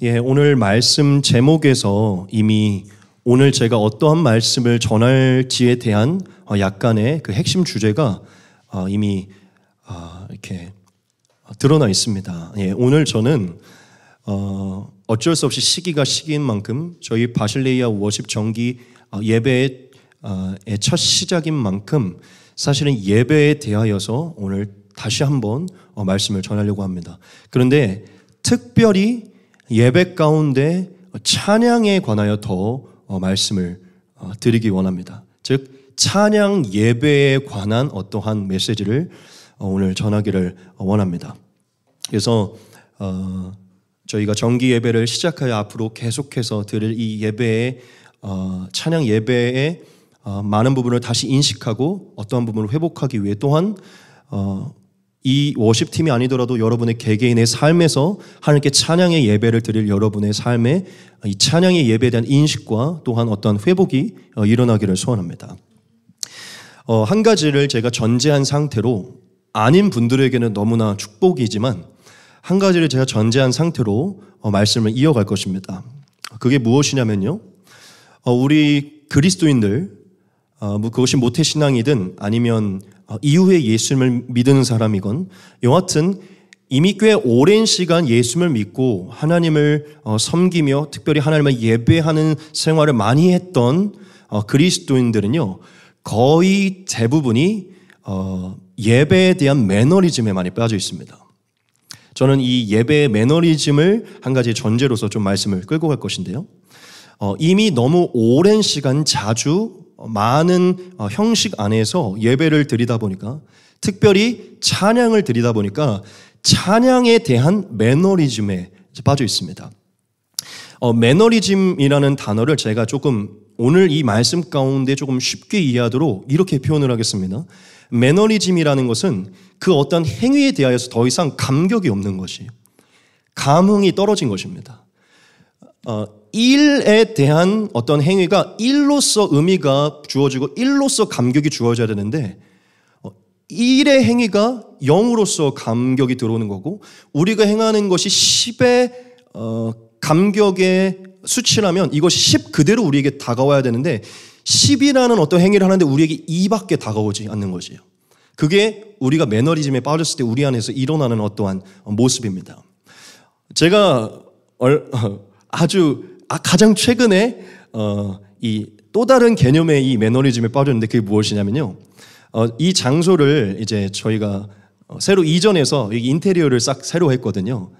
예, 오늘 말씀 제목에서 이미 오늘 제가 어떠한 말씀을 전할지에 대한 어, 약간의 그 핵심 주제가 어, 이미 어, 이렇게 드러나 있습니다. 예, 오늘 저는 어, 쩔수 없이 시기가 시기인 만큼 저희 바실레이아 워십 정기 예배의 첫 시작인 만큼 사실은 예배에 대하여서 오늘 다시 한번 말씀을 전하려고 합니다. 그런데 특별히 예배 가운데 찬양에 관하여 더 어, 말씀을 어, 드리기 원합니다. 즉 찬양 예배에 관한 어떠한 메시지를 어, 오늘 전하기를 원합니다. 그래서 어, 저희가 정기 예배를 시작하여 앞으로 계속해서 드릴 이 예배의 어, 찬양 예배의 어, 많은 부분을 다시 인식하고 어떠한 부분을 회복하기 위해 또한 이 워십팀이 아니더라도 여러분의 개개인의 삶에서 하나님께 찬양의 예배를 드릴 여러분의 삶에 이 찬양의 예배에 대한 인식과 또한 어떤 회복이 어, 일어나기를 소원합니다. 어, 한 가지를 제가 전제한 상태로 아닌 분들에게는 너무나 축복이지만 한 가지를 제가 전제한 상태로 어, 말씀을 이어갈 것입니다. 그게 무엇이냐면요. 어, 우리 그리스도인들, 어, 뭐 그것이 모태신앙이든 아니면 아, 이후에 예수님을 믿은 사람이건 여하튼 이미 꽤 오랜 시간 예수님을 믿고 하나님을 어, 섬기며 특별히 하나님을 예배하는 생활을 많이 했던 어, 그리스도인들은요 거의 대부분이 어, 예배에 대한 매너리즘에 많이 빠져 있습니다. 저는 이 예배의 매너리즘을 한 가지 전제로서 좀 말씀을 끌고 갈 것인데요. 이미 너무 오랜 시간 자주 많은 어, 형식 안에서 예배를 드리다 보니까 특별히 찬양을 드리다 보니까 찬양에 대한 매너리즘에 빠져 있습니다. 어, 매너리즘이라는 단어를 제가 조금 오늘 이 말씀 가운데 조금 쉽게 이해하도록 이렇게 표현을 하겠습니다. 매너리즘이라는 것은 그 어떤 행위에 대하여서 더 이상 감격이 없는 것이 감흥이 떨어진 것입니다. 어, 일에 대한 어떤 행위가 일로서 의미가 주어지고 일로서 감격이 주어져야 되는데 어, 일의 행위가 영으로서 감격이 들어오는 거고 우리가 행하는 것이 10의 어, 감격의 수치라면 이것이 10 그대로 우리에게 다가와야 되는데 10이라는 어떤 행위를 하는데 우리에게 2밖에 다가오지 않는 것이에요. 그게 우리가 매너리즘에 빠졌을 때 우리 안에서 일어나는 어떠한 모습입니다. 제가 얼, 아주 아, 가장 최근에 어, 이 또 다른 개념의 이 매너리즘에 빠졌는데 그게 무엇이냐면요. 어, 이 장소를 이제 저희가 어, 새로 이전해서 인테리어를 싹 새로 했거든요.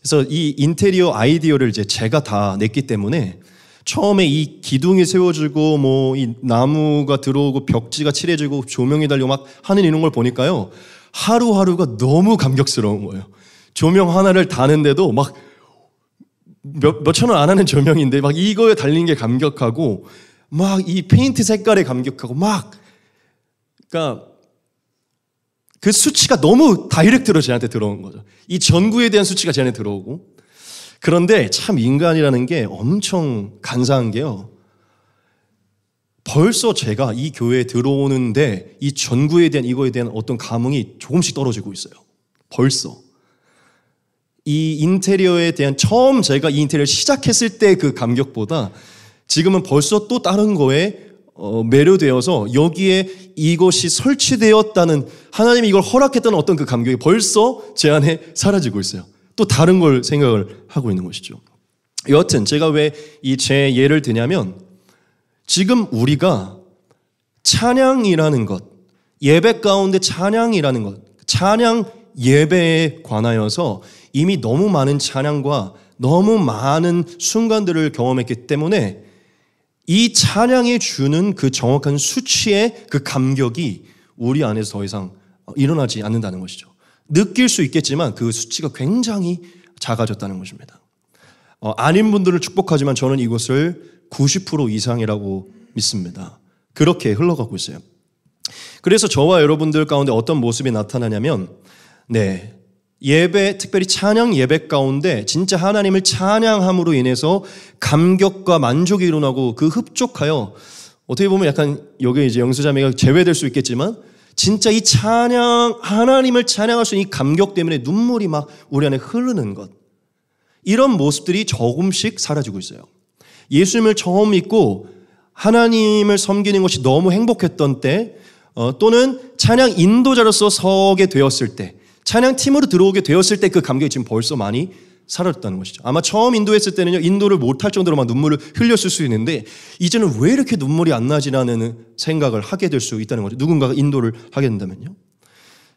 그래서 이 인테리어 아이디어를 이제 제가 다 냈기 때문에 처음에 이 기둥이 세워지고 뭐 이 나무가 들어오고 벽지가 칠해지고 조명이 달려 막 하는 이런 걸 보니까요 하루하루가 너무 감격스러운 거예요. 조명 하나를 다는데도 막 몇, 몇천 원 안 하는 조명인데 막 이거에 달린 게 감격하고 막 이 페인트 색깔에 감격하고 막 그러니까 그 수치가 너무 다이렉트로 제한테 들어온 거죠. 이 전구에 대한 수치가 제한테 들어오고 그런데 참 인간이라는 게 엄청 간사한 게요. 벌써 제가 이 교회에 들어오는데 이 전구에 대한 이거에 대한 어떤 감흥이 조금씩 떨어지고 있어요. 벌써. 이 인테리어에 대한 처음 제가 이 인테리어를 시작했을 때 그 감격보다 지금은 벌써 또 다른 거에 어, 매료되어서 여기에 이것이 설치되었다는 하나님이 이걸 허락했다는 어떤 그 감격이 벌써 제 안에 사라지고 있어요. 또 다른 걸 생각을 하고 있는 것이죠. 여하튼 제가 왜 이 제 예를 드냐면 지금 우리가 찬양이라는 것, 예배 가운데 찬양이라는 것, 찬양 예배에 관하여서 이미 너무 많은 찬양과 너무 많은 순간들을 경험했기 때문에 이 찬양이 주는 그 정확한 수치의 그 감격이 우리 안에서 더 이상 어, 일어나지 않는다는 것이죠. 느낄 수 있겠지만 그 수치가 굉장히 작아졌다는 것입니다. 어, 아닌 분들을 축복하지만 저는 이것을 90% 이상이라고 믿습니다. 그렇게 흘러가고 있어요. 그래서 저와 여러분들 가운데 어떤 모습이 나타나냐면, 네, 예배, 특별히 찬양 예배 가운데 진짜 하나님을 찬양함으로 인해서 감격과 만족이 일어나고 그 흡족하여 어떻게 보면 약간 여기 이제 영수자매가 제외될 수 있겠지만 진짜 이 찬양, 하나님을 찬양할 수 있는 이 감격 때문에 눈물이 막 우리 안에 흐르는 것. 이런 모습들이 조금씩 사라지고 있어요. 예수님을 처음 믿고 하나님을 섬기는 것이 너무 행복했던 때, 어, 또는 찬양 인도자로서 서게 되었을 때, 찬양팀으로 들어오게 되었을 때 그 감격이 지금 벌써 많이 사라졌다는 것이죠. 아마 처음 인도했을 때는요, 인도를 못할 정도로 막 눈물을 흘렸을 수 있는데, 이제는 왜 이렇게 눈물이 안 나지라는 생각을 하게 될 수 있다는 거죠. 누군가가 인도를 하게 된다면요.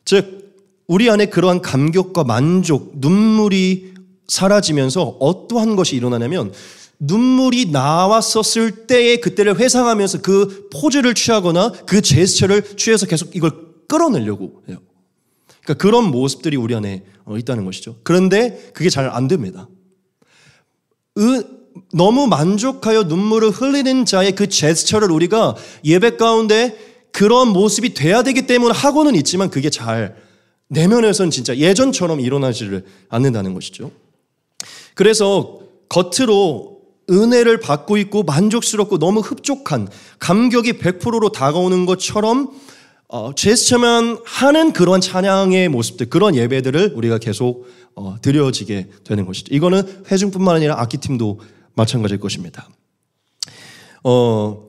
즉, 우리 안에 그러한 감격과 만족, 눈물이 사라지면서 어떠한 것이 일어나냐면, 눈물이 나왔었을 때의 그때를 회상하면서 그 포즈를 취하거나 그 제스처를 취해서 계속 이걸 끌어내려고 해요. 그러니까 그런 모습들이 우리 안에 어, 있다는 것이죠. 그런데 그게 잘 안 됩니다. 으, 너무 만족하여 눈물을 흘리는 자의 그 제스처를 우리가 예배 가운데 그런 모습이 돼야 되기 때문에 하고는 있지만 그게 잘내면에서는 진짜 예전처럼 일어나지를 않는다는 것이죠. 그래서 겉으로 은혜를 받고 있고 만족스럽고 너무 흡족한 감격이 100%로 다가오는 것처럼 어, 제스처면 하는 그런 찬양의 모습들, 그런 예배들을 우리가 계속 어, 드려지게 되는 것이죠. 이거는 회중뿐만 아니라 악기팀도 마찬가지일 것입니다. 어,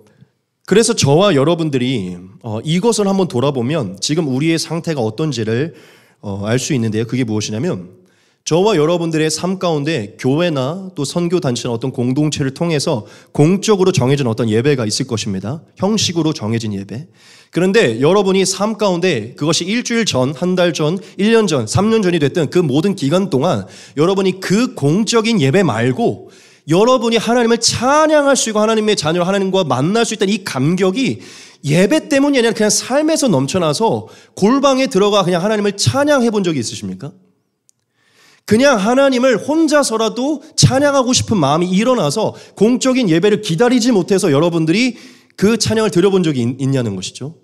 그래서 저와 여러분들이 어, 이것을 한번 돌아보면 지금 우리의 상태가 어떤지를 어, 알 수 있는데요. 그게 무엇이냐면 저와 여러분들의 삶 가운데 교회나 또 선교 단체나 어떤 공동체를 통해서 공적으로 정해진 어떤 예배가 있을 것입니다. 형식으로 정해진 예배. 그런데 여러분이 삶 가운데 그것이 일주일 전, 한 달 전, 1년 전, 3년 전이 됐든 그 모든 기간 동안 여러분이 그 공적인 예배 말고 여러분이 하나님을 찬양할 수 있고 하나님의 자녀 하나님과 만날 수 있다는 이 감격이 예배 때문이 아니라 그냥 삶에서 넘쳐나서 골방에 들어가 그냥 하나님을 찬양해 본 적이 있으십니까? 그냥 하나님을 혼자서라도 찬양하고 싶은 마음이 일어나서 공적인 예배를 기다리지 못해서 여러분들이 그 찬양을 들려본 적이 있, 있냐는 것이죠.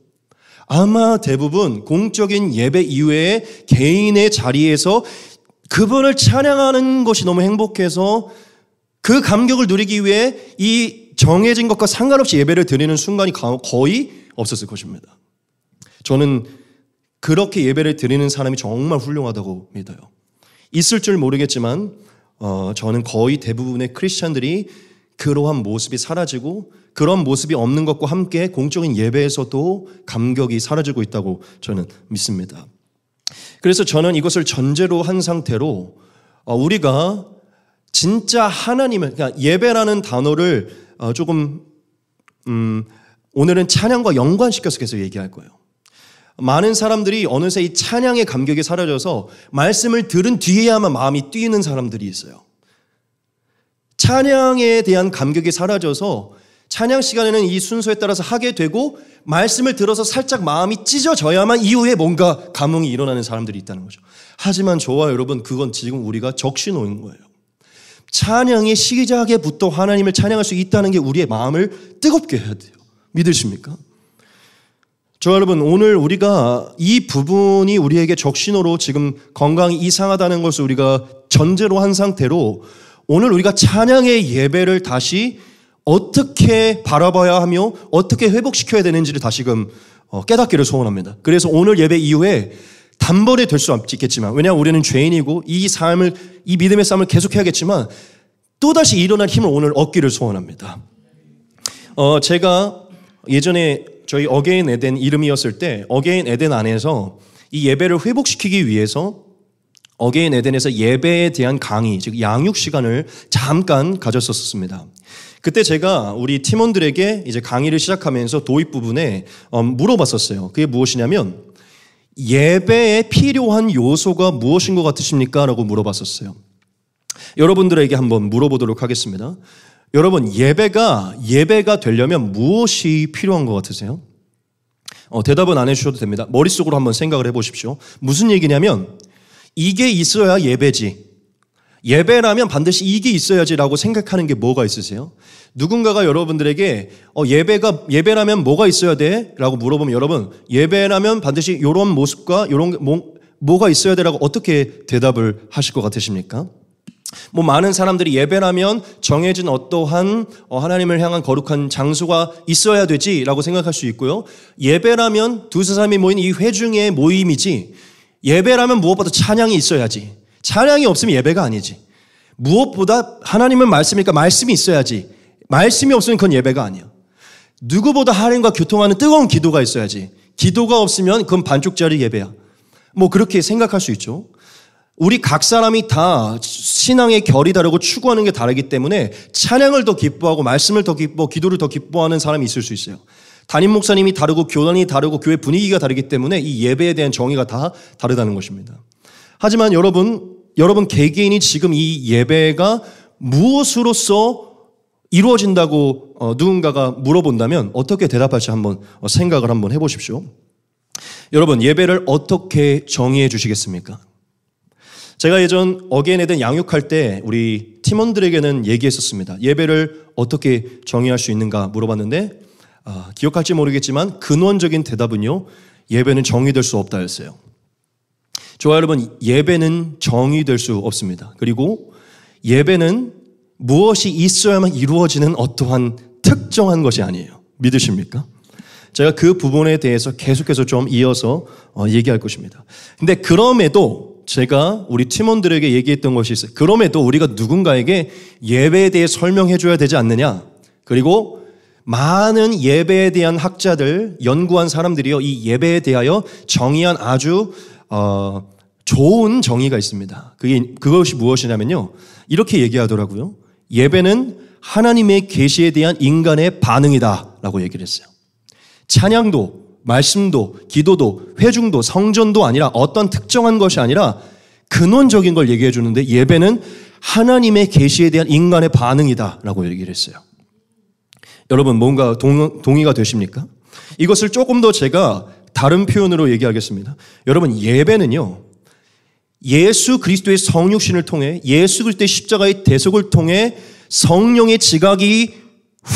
아마 대부분 공적인 예배 이외에 개인의 자리에서 그분을 찬양하는 것이 너무 행복해서 그 감격을 누리기 위해 이 정해진 것과 상관없이 예배를 드리는 순간이 거의 없었을 것입니다. 저는 그렇게 예배를 드리는 사람이 정말 훌륭하다고 믿어요. 있을 줄 모르겠지만 어, 저는 거의 대부분의 크리스천들이 그러한 모습이 사라지고 그런 모습이 없는 것과 함께 공적인 예배에서도 감격이 사라지고 있다고 저는 믿습니다. 그래서 저는 이것을 전제로 한 상태로 어, 우리가 진짜 하나님을 그러니까 예배라는 단어를 어, 조금 음, 오늘은 찬양과 연관시켜서 계속 얘기할 거예요. 많은 사람들이 어느새 이 찬양의 감격이 사라져서 말씀을 들은 뒤에야만 마음이 뛰는 사람들이 있어요. 찬양에 대한 감격이 사라져서 찬양 시간에는 이 순서에 따라서 하게 되고 말씀을 들어서 살짝 마음이 찢어져야만 이후에 뭔가 감흥이 일어나는 사람들이 있다는 거죠. 하지만 저와 여러분 그건 지금 우리가 적신호인 거예요. 찬양의 시작에부터 하나님을 찬양할 수 있다는 게 우리의 마음을 뜨겁게 해야 돼요. 믿으십니까? 저 여러분, 오늘 우리가 이 부분이 우리에게 적신호로 지금 건강이 이상하다는 것을 우리가 전제로 한 상태로 오늘 우리가 찬양의 예배를 다시 어떻게 바라봐야 하며 어떻게 회복시켜야 되는지를 다시금 어, 깨닫기를 소원합니다. 그래서 오늘 예배 이후에 단번에 될 수 없겠지만 왜냐하면 우리는 죄인이고 이 삶을 이 믿음의 삶을 계속해야겠지만 또다시 일어날 힘을 오늘 얻기를 소원합니다. 어, 제가 예전에 저희 어게인 에덴 이름이었을 때 어게인 에덴 안에서 이 예배를 회복시키기 위해서 어게인 에덴에서 예배에 대한 강의, 즉 양육 시간을 잠깐 가졌었습니다. 그때 제가 우리 팀원들에게 이제 강의를 시작하면서 도입 부분에 어, 물어봤었어요. 그게 무엇이냐면 예배에 필요한 요소가 무엇인 것 같으십니까? 라고 물어봤었어요. 여러분들에게 한번 물어보도록 하겠습니다. 여러분 예배가 예배가 되려면 무엇이 필요한 것 같으세요? 어, 대답은 안 해주셔도 됩니다. 머릿속으로 한번 생각을 해보십시오. 무슨 얘기냐면 이게 있어야 예배지. 예배라면 반드시 이게 있어야지라고 생각하는 게 뭐가 있으세요? 누군가가 여러분들에게 어, 예배가 예배라면 뭐가 있어야 돼?라고 물어보면 여러분 예배라면 반드시 이런 모습과 이런 뭐, 뭐가 있어야 돼라고 어떻게 대답을 하실 것 같으십니까? 뭐 많은 사람들이 예배라면 정해진 어떠한 어, 하나님을 향한 거룩한 장소가 있어야 되지라고 생각할 수 있고요. 예배라면 두세 사람이 모인 이 회중의 모임이지 예배라면 무엇보다 찬양이 있어야지. 찬양이 없으면 예배가 아니지. 무엇보다 하나님은 말씀이니까 말씀이 있어야지. 말씀이 없으면 그건 예배가 아니야. 누구보다 하나님과 교통하는 뜨거운 기도가 있어야지. 기도가 없으면 그건 반쪽짜리 예배야. 뭐 그렇게 생각할 수 있죠. 우리 각 사람이 다 신앙의 결이 다르고 추구하는 게 다르기 때문에 찬양을 더 기뻐하고 말씀을 더 기뻐, 기도를 더 기뻐하는 사람이 있을 수 있어요. 담임 목사님이 다르고 교단이 다르고 교회 분위기가 다르기 때문에 이 예배에 대한 정의가 다 다르다는 것입니다. 하지만 여러분, 여러분 개개인이 지금 이 예배가 무엇으로서 이루어진다고 어, 누군가가 물어본다면 어떻게 대답할지 한번 어, 생각을 한번 해보십시오. 여러분 예배를 어떻게 정의해 주시겠습니까? 제가 예전 어게인에 대한 양육할 때 우리 팀원들에게는 얘기했었습니다. 예배를 어떻게 정의할 수 있는가 물어봤는데 아, 기억할지 모르겠지만 근원적인 대답은요. 예배는 정의될 수 없다였어요. 좋아 요 여러분 예배는 정의될 수 없습니다. 그리고 예배는 무엇이 있어야만 이루어지는 어떠한 특정한 것이 아니에요. 믿으십니까? 제가 그 부분에 대해서 계속해서 좀 이어서 어, 얘기할 것입니다. 근데 그럼에도 제가 우리 팀원들에게 얘기했던 것이 있어요. 그럼에도 우리가 누군가에게 예배에 대해 설명해 줘야 되지 않느냐. 그리고 많은 예배에 대한 학자들, 연구한 사람들이요. 이 예배에 대하여 정의한 아주, 어, 좋은 정의가 있습니다. 그게, 그것이 무엇이냐면요. 이렇게 얘기하더라고요. 예배는 하나님의 계시에 대한 인간의 반응이다. 라고 얘기를 했어요. 찬양도 말씀도 기도도 회중도 성전도 아니라 어떤 특정한 것이 아니라 근원적인 걸 얘기해 주는데 예배는 하나님의 계시에 대한 인간의 반응이다라고 얘기를 했어요. 여러분 뭔가 동, 동의가 되십니까? 이것을 조금 더 제가 다른 표현으로 얘기하겠습니다. 여러분 예배는요. 예수 그리스도의 성육신을 통해 예수 그리스도의 십자가의 대속을 통해 성령의 지각이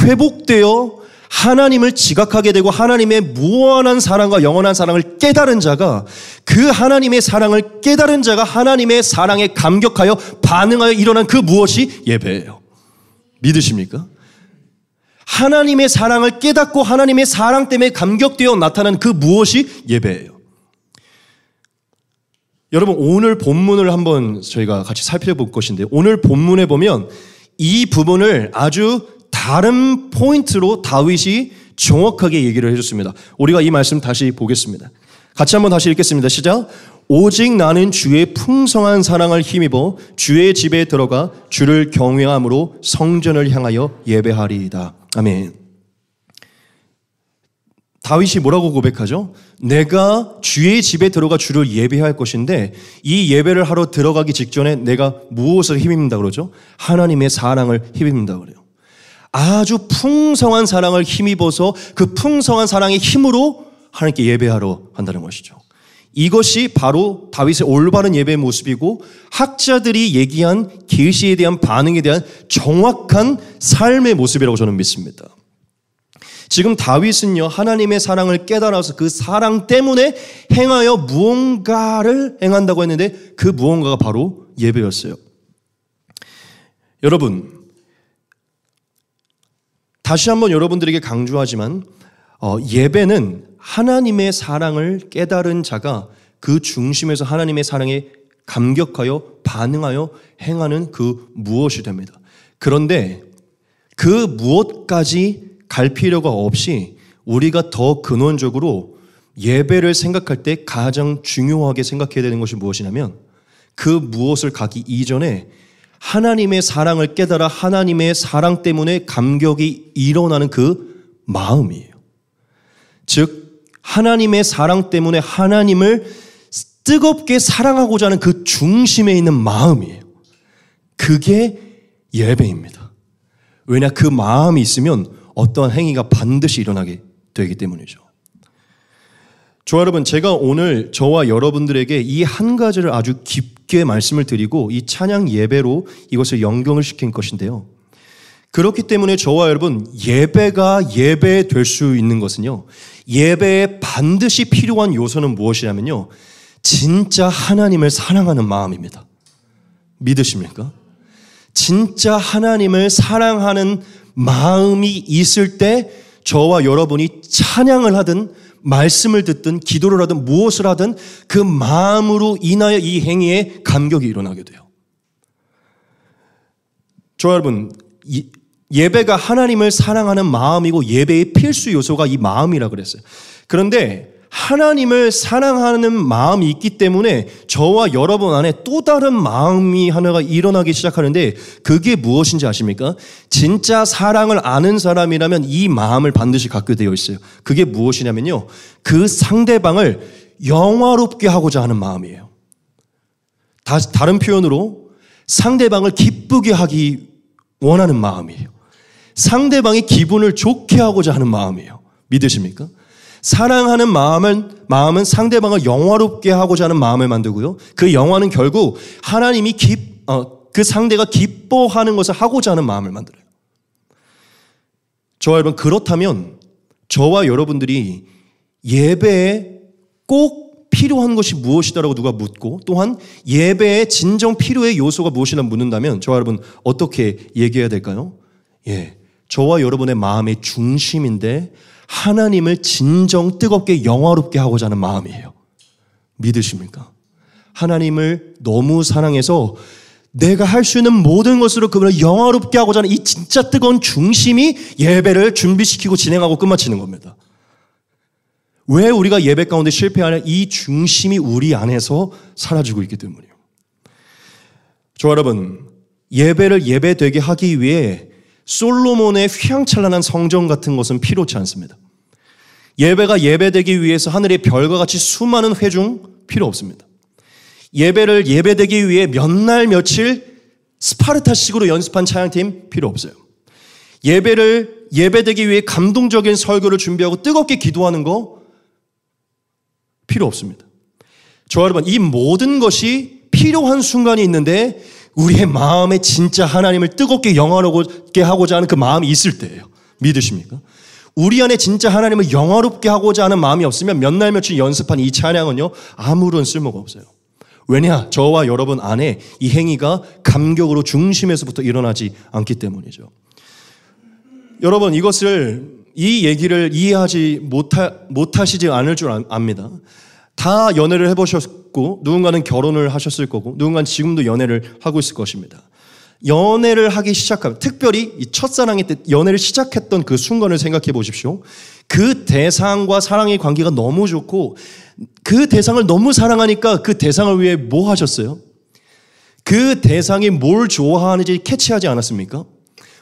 회복되어 하나님을 지각하게 되고 하나님의 무한한 사랑과 영원한 사랑을 깨달은 자가 그 하나님의 사랑을 깨달은 자가 하나님의 사랑에 감격하여 반응하여 일어난 그 무엇이 예배예요. 믿으십니까? 하나님의 사랑을 깨닫고 하나님의 사랑 때문에 감격되어 나타난 그 무엇이 예배예요. 여러분 오늘 본문을 한번 저희가 같이 살펴볼 것인데 오늘 본문에 보면 이 부분을 아주 다른 포인트로 다윗이 정확하게 얘기를 해줬습니다. 우리가 이 말씀 다시 보겠습니다. 같이 한번 다시 읽겠습니다. 시작. 오직 나는 주의 풍성한 사랑을 힘입어 주의 집에 들어가 주를 경외함으로 성전을 향하여 예배하리이다. 아멘. 다윗이 뭐라고 고백하죠? 내가 주의 집에 들어가 주를 예배할 것인데 이 예배를 하러 들어가기 직전에 내가 무엇을 힘입는다 그러죠? 하나님의 사랑을 힘입는다 그래요. 아주 풍성한 사랑을 힘입어서 그 풍성한 사랑의 힘으로 하나님께 예배하러 간다는 것이죠. 이것이 바로 다윗의 올바른 예배 모습이고 학자들이 얘기한 계시에 대한 반응에 대한 정확한 삶의 모습이라고 저는 믿습니다. 지금 다윗은요 하나님의 사랑을 깨달아서 그 사랑 때문에 행하여 무언가를 행한다고 했는데 그 무언가가 바로 예배였어요. 여러분 다시 한번 여러분들에게 강조하지만 어, 예배는 하나님의 사랑을 깨달은 자가 그 중심에서 하나님의 사랑에 감격하여 반응하여 행하는 그 무엇이 됩니다. 그런데 그 무엇까지 갈 필요가 없이 우리가 더 근원적으로 예배를 생각할 때 가장 중요하게 생각해야 되는 것이 무엇이냐면 그 무엇을 가기 이전에 하나님의 사랑을 깨달아 하나님의 사랑 때문에 감격이 일어나는 그 마음이에요. 즉, 하나님의 사랑 때문에 하나님을 뜨겁게 사랑하고자 하는 그 중심에 있는 마음이에요. 그게 예배입니다. 왜냐, 그 마음이 있으면 어떠한 행위가 반드시 일어나게 되기 때문이죠. 저 여러분, 제가 오늘 저와 여러분들에게 이 한 가지를 아주 깊게 기회 말씀을 드리고 이 찬양 예배로 이것을 연경을 시킨 것인데요. 그렇기 때문에 저와 여러분 예배가 예배 될 수 있는 것은요. 예배에 반드시 필요한 요소는 무엇이냐면요. 진짜 하나님을 사랑하는 마음입니다. 믿으십니까? 진짜 하나님을 사랑하는 마음이 있을 때 저와 여러분이 찬양을 하든 말씀을 듣든 기도를 하든 무엇을 하든 그 마음으로 인하여 이 행위에 감격이 일어나게 돼요. 저 여러분, 예배가 하나님을 사랑하는 마음이고 예배의 필수 요소가 이 마음이라 그랬어요. 그런데 하나님을 사랑하는 마음이 있기 때문에 저와 여러분 안에 또 다른 마음이 하나가 일어나기 시작하는데 그게 무엇인지 아십니까? 진짜 사랑을 아는 사람이라면 이 마음을 반드시 갖게 되어 있어요. 그게 무엇이냐면요. 그 상대방을 영화롭게 하고자 하는 마음이에요. 다, 다른 표현으로 상대방을 기쁘게 하기 원하는 마음이에요. 상대방의 기분을 좋게 하고자 하는 마음이에요. 믿으십니까? 사랑하는 마음은, 마음은 상대방을 영화롭게 하고자 하는 마음을 만들고요. 그 영화는 결국 하나님이 기, 어, 그 상대가 기뻐하는 것을 하고자 하는 마음을 만들어요. 저와 여러분, 그렇다면 저와 여러분들이 예배에 꼭 필요한 것이 무엇이다라고 누가 묻고 또한 예배의 진정 필요의 요소가 무엇이냐 묻는다면 저와 여러분 어떻게 얘기해야 될까요? 예. 저와 여러분의 마음의 중심인데 하나님을 진정 뜨겁게 영화롭게 하고자 하는 마음이에요. 믿으십니까? 하나님을 너무 사랑해서 내가 할 수 있는 모든 것으로 그분을 영화롭게 하고자 하는 이 진짜 뜨거운 중심이 예배를 준비시키고 진행하고 끝마치는 겁니다. 왜 우리가 예배 가운데 실패하냐? 이 중심이 우리 안에서 사라지고 있기 때문이에요. 저 여러분, 예배를 예배되게 하기 위해 솔로몬의 휘황찬란한 성전 같은 것은 필요치 않습니다. 예배가 예배되기 위해서 하늘의 별과 같이 수많은 회중 필요 없습니다. 예배를 예배되기 위해 몇 날 며칠 스파르타식으로 연습한 찬양팀 필요 없어요. 예배를 예배되기 위해 감동적인 설교를 준비하고 뜨겁게 기도하는 거 필요 없습니다. 저 여러분, 이 모든 것이 필요한 순간이 있는데 우리의 마음에 진짜 하나님을 뜨겁게 영화롭게 하고자 하는 그 마음이 있을 때예요. 믿으십니까? 우리 안에 진짜 하나님을 영화롭게 하고자 하는 마음이 없으면 몇 날 며칠 연습한 이 찬양은요 아무런 쓸모가 없어요. 왜냐 저와 여러분 안에 이 행위가 감격으로 중심에서부터 일어나지 않기 때문이죠. 여러분 이것을 이 얘기를 이해하지 못하, 못하시지 않을 줄 압니다. 다 연애를 해보셨고 누군가는 결혼을 하셨을 거고 누군가는 지금도 연애를 하고 있을 것입니다. 연애를 하기 시작하면 특별히 첫사랑의 때 연애를 시작했던 그 순간을 생각해 보십시오. 그 대상과 사랑의 관계가 너무 좋고 그 대상을 너무 사랑하니까 그 대상을 위해 뭐 하셨어요? 그 대상이 뭘 좋아하는지 캐치하지 않았습니까?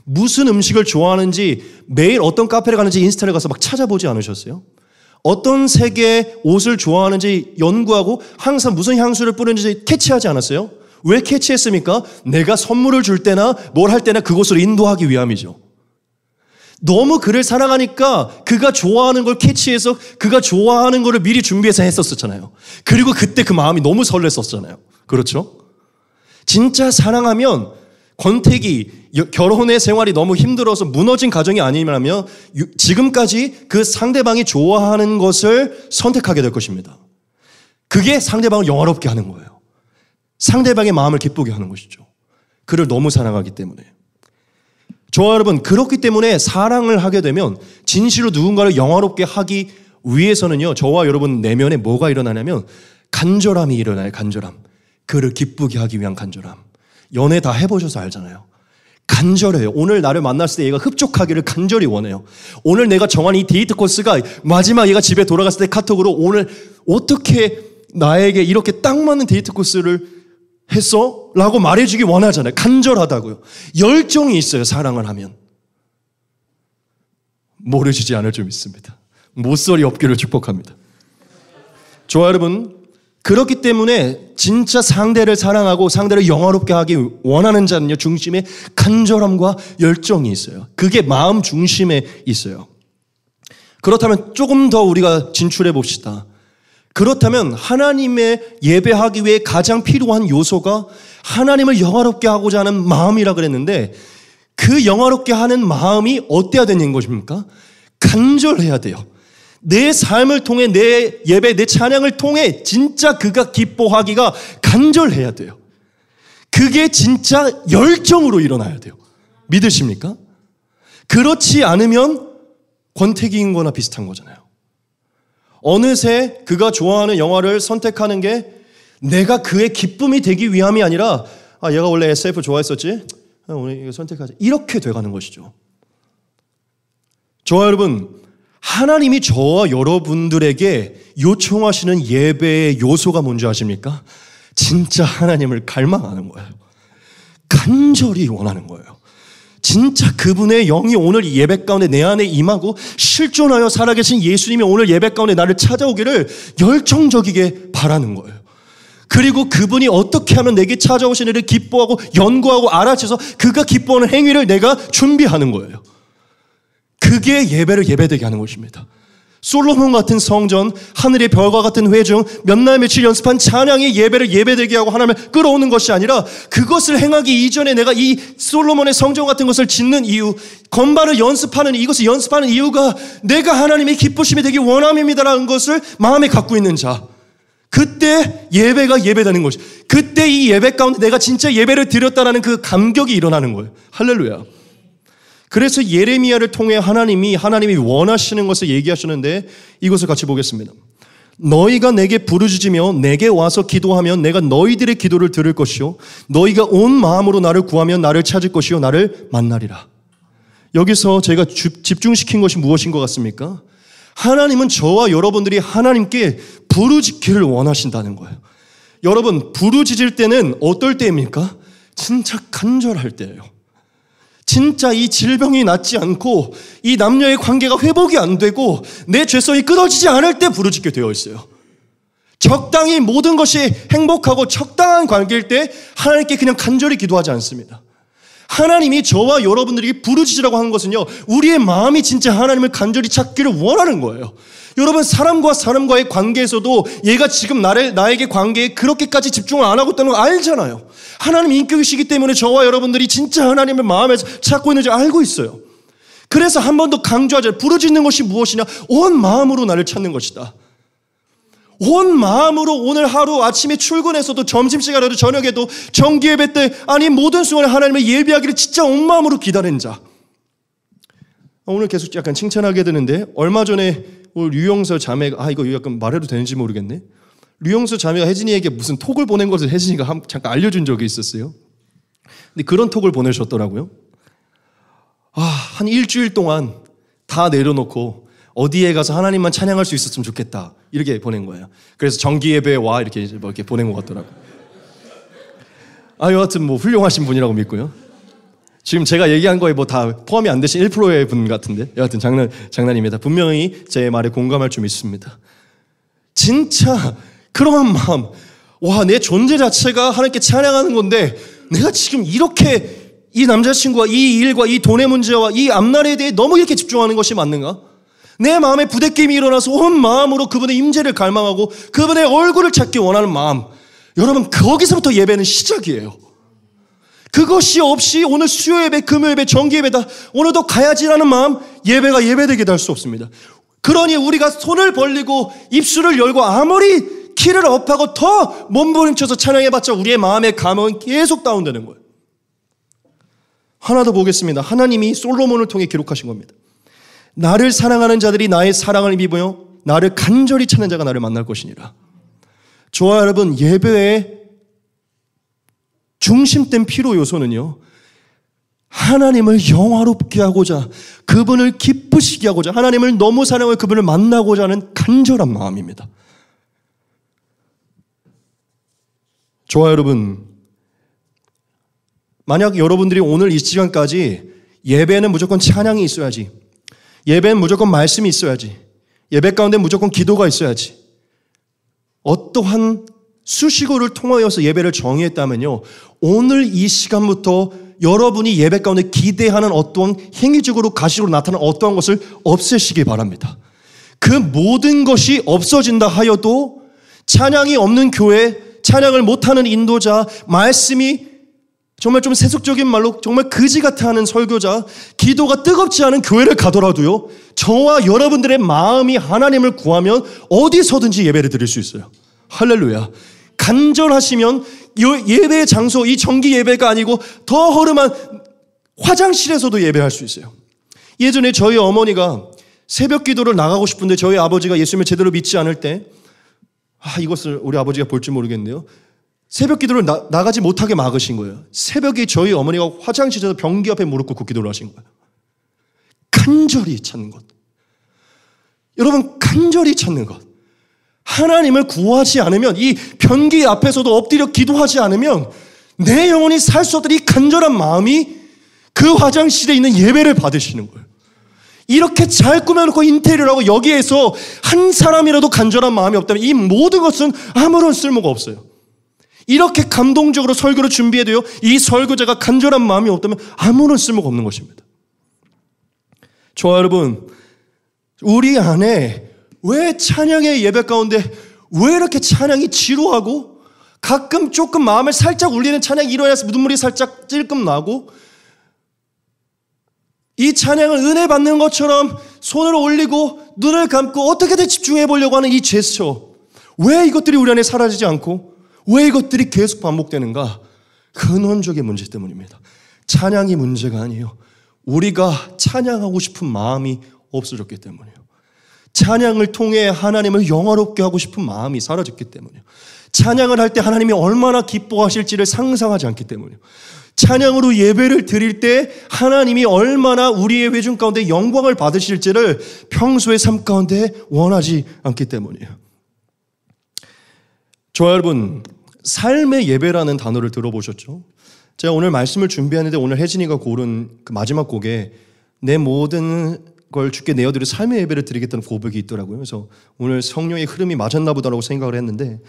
무슨 음식을 좋아하는지 매일 어떤 카페를 가는지 인스타를 가서 막 찾아보지 않으셨어요? 어떤 색의 옷을 좋아하는지 연구하고 항상 무슨 향수를 뿌리는지 캐치하지 않았어요? 왜 캐치했습니까? 내가 선물을 줄 때나 뭘 할 때나 그곳으로 인도하기 위함이죠. 너무 그를 사랑하니까 그가 좋아하는 걸 캐치해서 그가 좋아하는 거를 미리 준비해서 했었었잖아요. 그리고 그때 그 마음이 너무 설렜었잖아요. 그렇죠? 진짜 사랑하면 권태기, 결혼의 생활이 너무 힘들어서 무너진 가정이 아니라면 지금까지 그 상대방이 좋아하는 것을 선택하게 될 것입니다. 그게 상대방을 영화롭게 하는 거예요. 상대방의 마음을 기쁘게 하는 것이죠. 그를 너무 사랑하기 때문에. 저와 여러분, 그렇기 때문에 사랑을 하게 되면 진실로 누군가를 영화롭게 하기 위해서는요, 저와 여러분 내면에 뭐가 일어나냐면 간절함이 일어나요, 간절함. 그를 기쁘게 하기 위한 간절함. 연애 다 해보셔서 알잖아요. 간절해요. 오늘 나를 만났을 때 얘가 흡족하기를 간절히 원해요. 오늘 내가 정한 이 데이트 코스가 마지막 얘가 집에 돌아갔을 때 카톡으로 오늘 어떻게 나에게 이렇게 딱 맞는 데이트 코스를 했어? 라고 말해주기 원하잖아요. 간절하다고요. 열정이 있어요. 사랑을 하면. 모르시지 않을 줄 믿습니다. 모쏠이 없기를 축복합니다. 좋아, 여러분. 그렇기 때문에 진짜 상대를 사랑하고 상대를 영화롭게 하기 원하는 자는요, 중심에 간절함과 열정이 있어요. 그게 마음 중심에 있어요. 그렇다면 조금 더 우리가 진출해 봅시다. 그렇다면 하나님의 예배하기 위해 가장 필요한 요소가 하나님을 영화롭게 하고자 하는 마음이라 그랬는데 그 영화롭게 하는 마음이 어때야 되는 것입니까? 간절해야 돼요. 내 삶을 통해 내 예배, 내 찬양을 통해 진짜 그가 기뻐하기가 간절해야 돼요. 그게 진짜 열정으로 일어나야 돼요. 믿으십니까? 그렇지 않으면 권태기인 거나 비슷한 거잖아요. 어느새 그가 좋아하는 영화를 선택하는 게 내가 그의 기쁨이 되기 위함이 아니라 아, 얘가 원래 SF 좋아했었지? 아, 오늘 이거 선택하자. 이렇게 돼가는 것이죠. 저와 여러분, 하나님이 저와 여러분들에게 요청하시는 예배의 요소가 뭔지 아십니까? 진짜 하나님을 갈망하는 거예요. 간절히 원하는 거예요. 진짜 그분의 영이 오늘 예배 가운데 내 안에 임하고 실존하여 살아계신 예수님이 오늘 예배 가운데 나를 찾아오기를 열정적이게 바라는 거예요. 그리고 그분이 어떻게 하면 내게 찾아오신 일을 기뻐하고 연구하고 알아채서 그가 기뻐하는 행위를 내가 준비하는 거예요. 그게 예배를 예배되게 하는 것입니다. 솔로몬 같은 성전, 하늘의 별과 같은 회중, 몇 날 며칠 연습한 찬양이 예배를 예배되게 하고 하나님을 끌어오는 것이 아니라 그것을 행하기 이전에 내가 이 솔로몬의 성전 같은 것을 짓는 이유, 건반을 연습하는 이것을 연습하는 이유가 내가 하나님의 기쁘심이 되기 원함입니다라는 것을 마음에 갖고 있는 자. 그때 예배가 예배되는 것이. 그때 이 예배 가운데 내가 진짜 예배를 드렸다라는 그 감격이 일어나는 거예요. 할렐루야. 그래서 예레미야를 통해 하나님이 하나님이 원하시는 것을 얘기하시는데 이것을 같이 보겠습니다. 너희가 내게 부르짖으며 내게 와서 기도하면 내가 너희들의 기도를 들을 것이요 너희가 온 마음으로 나를 구하면 나를 찾을 것이요 나를 만나리라. 여기서 제가 집중시킨 것이 무엇인 것 같습니까? 하나님은 저와 여러분들이 하나님께 부르짖기를 원하신다는 거예요. 여러분 부르짖을 때는 어떨 때입니까? 진짜 간절할 때예요. 진짜 이 질병이 낫지 않고 이 남녀의 관계가 회복이 안 되고 내 죄성이 끊어지지 않을 때 부르짖게 되어 있어요. 적당히 모든 것이 행복하고 적당한 관계일 때 하나님께 그냥 간절히 기도하지 않습니다. 하나님이 저와 여러분들에게 부르짖으라고 한 것은요, 우리의 마음이 진짜 하나님을 간절히 찾기를 원하는 거예요. 여러분 사람과 사람과의 관계에서도 얘가 지금 나를 나에게 관계에 그렇게까지 집중을 안 하고 있다는 걸 알잖아요. 하나님 인격이시기 때문에 저와 여러분들이 진짜 하나님을 마음에 찾고 있는지 알고 있어요. 그래서 한 번 더 강조하자. 부르짖는 것이 무엇이냐? 온 마음으로 나를 찾는 것이다. 온 마음으로 오늘 하루 아침에 출근해서도 점심시간에도 저녁에도 정기예배 때 아니 모든 순간에 하나님의 예비하기를 진짜 온 마음으로 기다린 자. 어, 오늘 계속 약간 칭찬하게 되는데 얼마 전에 오늘 류영서 자매가 아 이거 약간 말해도 되는지 모르겠네. 류영서 자매가 혜진이에게 무슨 톡을 보낸 것을 혜진이가 한, 잠깐 알려준 적이 있었어요. 근데 그런 톡을 보내셨더라고요. 아, 한 일주일 동안 다 내려놓고 어디에 가서 하나님만 찬양할 수 있었으면 좋겠다. 이렇게 보낸 거예요. 그래서 정기 예배에 와 이렇게 뭐 이렇게 보낸 것 같더라고요. 아, 여하튼 뭐 훌륭하신 분이라고 믿고요. 지금 제가 얘기한 거에 뭐 다 포함이 안 되신 1%의 분 같은데. 여하튼 장난, 장난입니다. 분명히 제 말에 공감할 좀 있습니다. 진짜 그러한 마음. 와, 내 존재 자체가 하나님께 찬양하는 건데 내가 지금 이렇게 이 남자친구와 이 일과 이 돈의 문제와 이 앞날에 대해 너무 이렇게 집중하는 것이 맞는가? 내 마음에 부대낌이 일어나서 온 마음으로 그분의 임재를 갈망하고 그분의 얼굴을 찾기 원하는 마음. 여러분, 거기서부터 예배는 시작이에요. 그것이 없이 오늘 수요 예배, 금요 예배, 정기 예배다. 오늘도 가야지라는 마음 예배가 예배되게 할수 없습니다. 그러니 우리가 손을 벌리고 입술을 열고 아무리 키를 업하고 더 몸부림쳐서 찬양해봤자 우리의 마음의 감은 계속 다운되는 거예요. 하나 더 보겠습니다. 하나님이 솔로몬을 통해 기록하신 겁니다. 나를 사랑하는 자들이 나의 사랑을 입으며 나를 간절히 찾는 자가 나를 만날 것이니라. 좋아 여러분 예배에 중심된 피로 요소는요. 하나님을 영화롭게 하고자 그분을 기쁘시게 하고자 하나님을 너무 사랑하고 그분을 만나고자 하는 간절한 마음입니다. 좋아 여러분. 만약 여러분들이 오늘 이 시간까지 예배는 무조건 찬양이 있어야지. 예배는 무조건 말씀이 있어야지. 예배 가운데 무조건 기도가 있어야지. 어떠한 수식어를 통하여서 예배를 정의했다면요. 오늘 이 시간부터 여러분이 예배 가운데 기대하는 어떤 행위적으로 가식으로 나타나는 어떠한 것을 없애시기 바랍니다. 그 모든 것이 없어진다 하여도 찬양이 없는 교회, 찬양을 못하는 인도자, 말씀이 정말 좀 세속적인 말로 정말 그지 같아 하는 설교자, 기도가 뜨겁지 않은 교회를 가더라도요, 저와 여러분들의 마음이 하나님을 구하면 어디서든지 예배를 드릴 수 있어요. 할렐루야. 간절하시면 예배 장소, 이 정기 예배가 아니고 더 허름한 화장실에서도 예배할 수 있어요. 예전에 저희 어머니가 새벽 기도를 나가고 싶은데 저희 아버지가 예수님을 제대로 믿지 않을 때, 아, 이것을 우리 아버지가 볼지 모르겠네요. 새벽 기도를 나, 나가지 못하게 막으신 거예요. 새벽에 저희 어머니가 화장실에서 변기 앞에 무릎 꿇고 기도를 하신 거예요. 간절히 찾는 것. 여러분, 간절히 찾는 것. 하나님을 구하지 않으면 이 변기 앞에서도 엎드려 기도하지 않으면 내 영혼이 살 수 없던 이 간절한 마음이 그 화장실에 있는 예배를 받으시는 거예요. 이렇게 잘 꾸며놓고 인테리어라고 여기에서 한 사람이라도 간절한 마음이 없다면 이 모든 것은 아무런 쓸모가 없어요. 이렇게 감동적으로 설교를 준비해도요, 이 설교자가 간절한 마음이 없다면 아무런 쓸모가 없는 것입니다. 저 여러분, 우리 안에 왜 찬양의 예배 가운데 왜 이렇게 찬양이 지루하고 가끔 조금 마음을 살짝 울리는 찬양이 일어나서 눈물이 살짝 찔끔 나고 이 찬양을 은혜 받는 것처럼 손을 올리고 눈을 감고 어떻게든 집중해 보려고 하는 이 제스처. 왜 이것들이 우리 안에 사라지지 않고 왜 이것들이 계속 반복되는가? 근원적인 문제 때문입니다. 찬양이 문제가 아니에요. 우리가 찬양하고 싶은 마음이 없어졌기 때문이에요. 찬양을 통해 하나님을 영화롭게 하고 싶은 마음이 사라졌기 때문이에요. 찬양을 할 때 하나님이 얼마나 기뻐하실지를 상상하지 않기 때문이에요. 찬양으로 예배를 드릴 때 하나님이 얼마나 우리의 회중 가운데 영광을 받으실지를 평소의 삶 가운데 원하지 않기 때문이에요. 저 여러분, 삶의 예배라는 단어를 들어보셨죠? 제가 오늘 말씀을 준비하는데 오늘 혜진이가 고른 그 마지막 곡에 내 모든 걸 주께 내어드려 삶의 예배를 드리겠다는 고백이 있더라고요. 그래서 오늘 성령의 흐름이 맞았나 보다라고 생각을 했는데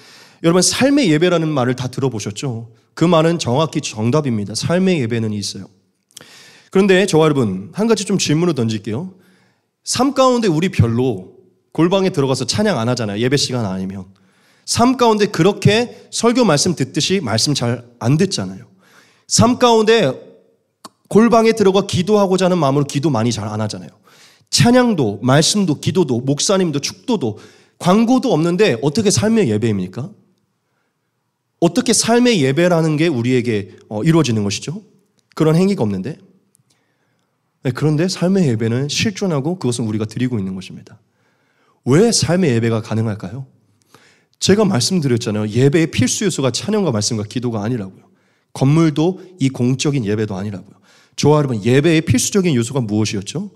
여러분 삶의 예배라는 말을 다 들어보셨죠? 그 말은 정확히 정답입니다. 삶의 예배는 있어요. 그런데 저와 여러분 한 가지 좀 질문을 던질게요. 삶 가운데 우리 별로 골방에 들어가서 찬양 안 하잖아요. 예배 시간 아니면. 삶 가운데 그렇게 설교 말씀 듣듯이 말씀 잘 안 듣잖아요. 삶 가운데 골방에 들어가 기도하고자 하는 마음으로 기도 많이 잘 안 하잖아요. 찬양도, 말씀도, 기도도, 목사님도, 축도도, 광고도 없는데 어떻게 삶의 예배입니까? 어떻게 삶의 예배라는 게 우리에게 어, 이루어지는 것이죠? 그런 행위가 없는데? 네, 그런데 삶의 예배는 실존하고 그것은 우리가 드리고 있는 것입니다. 왜 삶의 예배가 가능할까요? 제가 말씀드렸잖아요. 예배의 필수 요소가 찬양과 말씀과 기도가 아니라고요. 건물도 이 공적인 예배도 아니라고요. 저와 여러분, 예배의 필수적인 요소가 무엇이었죠?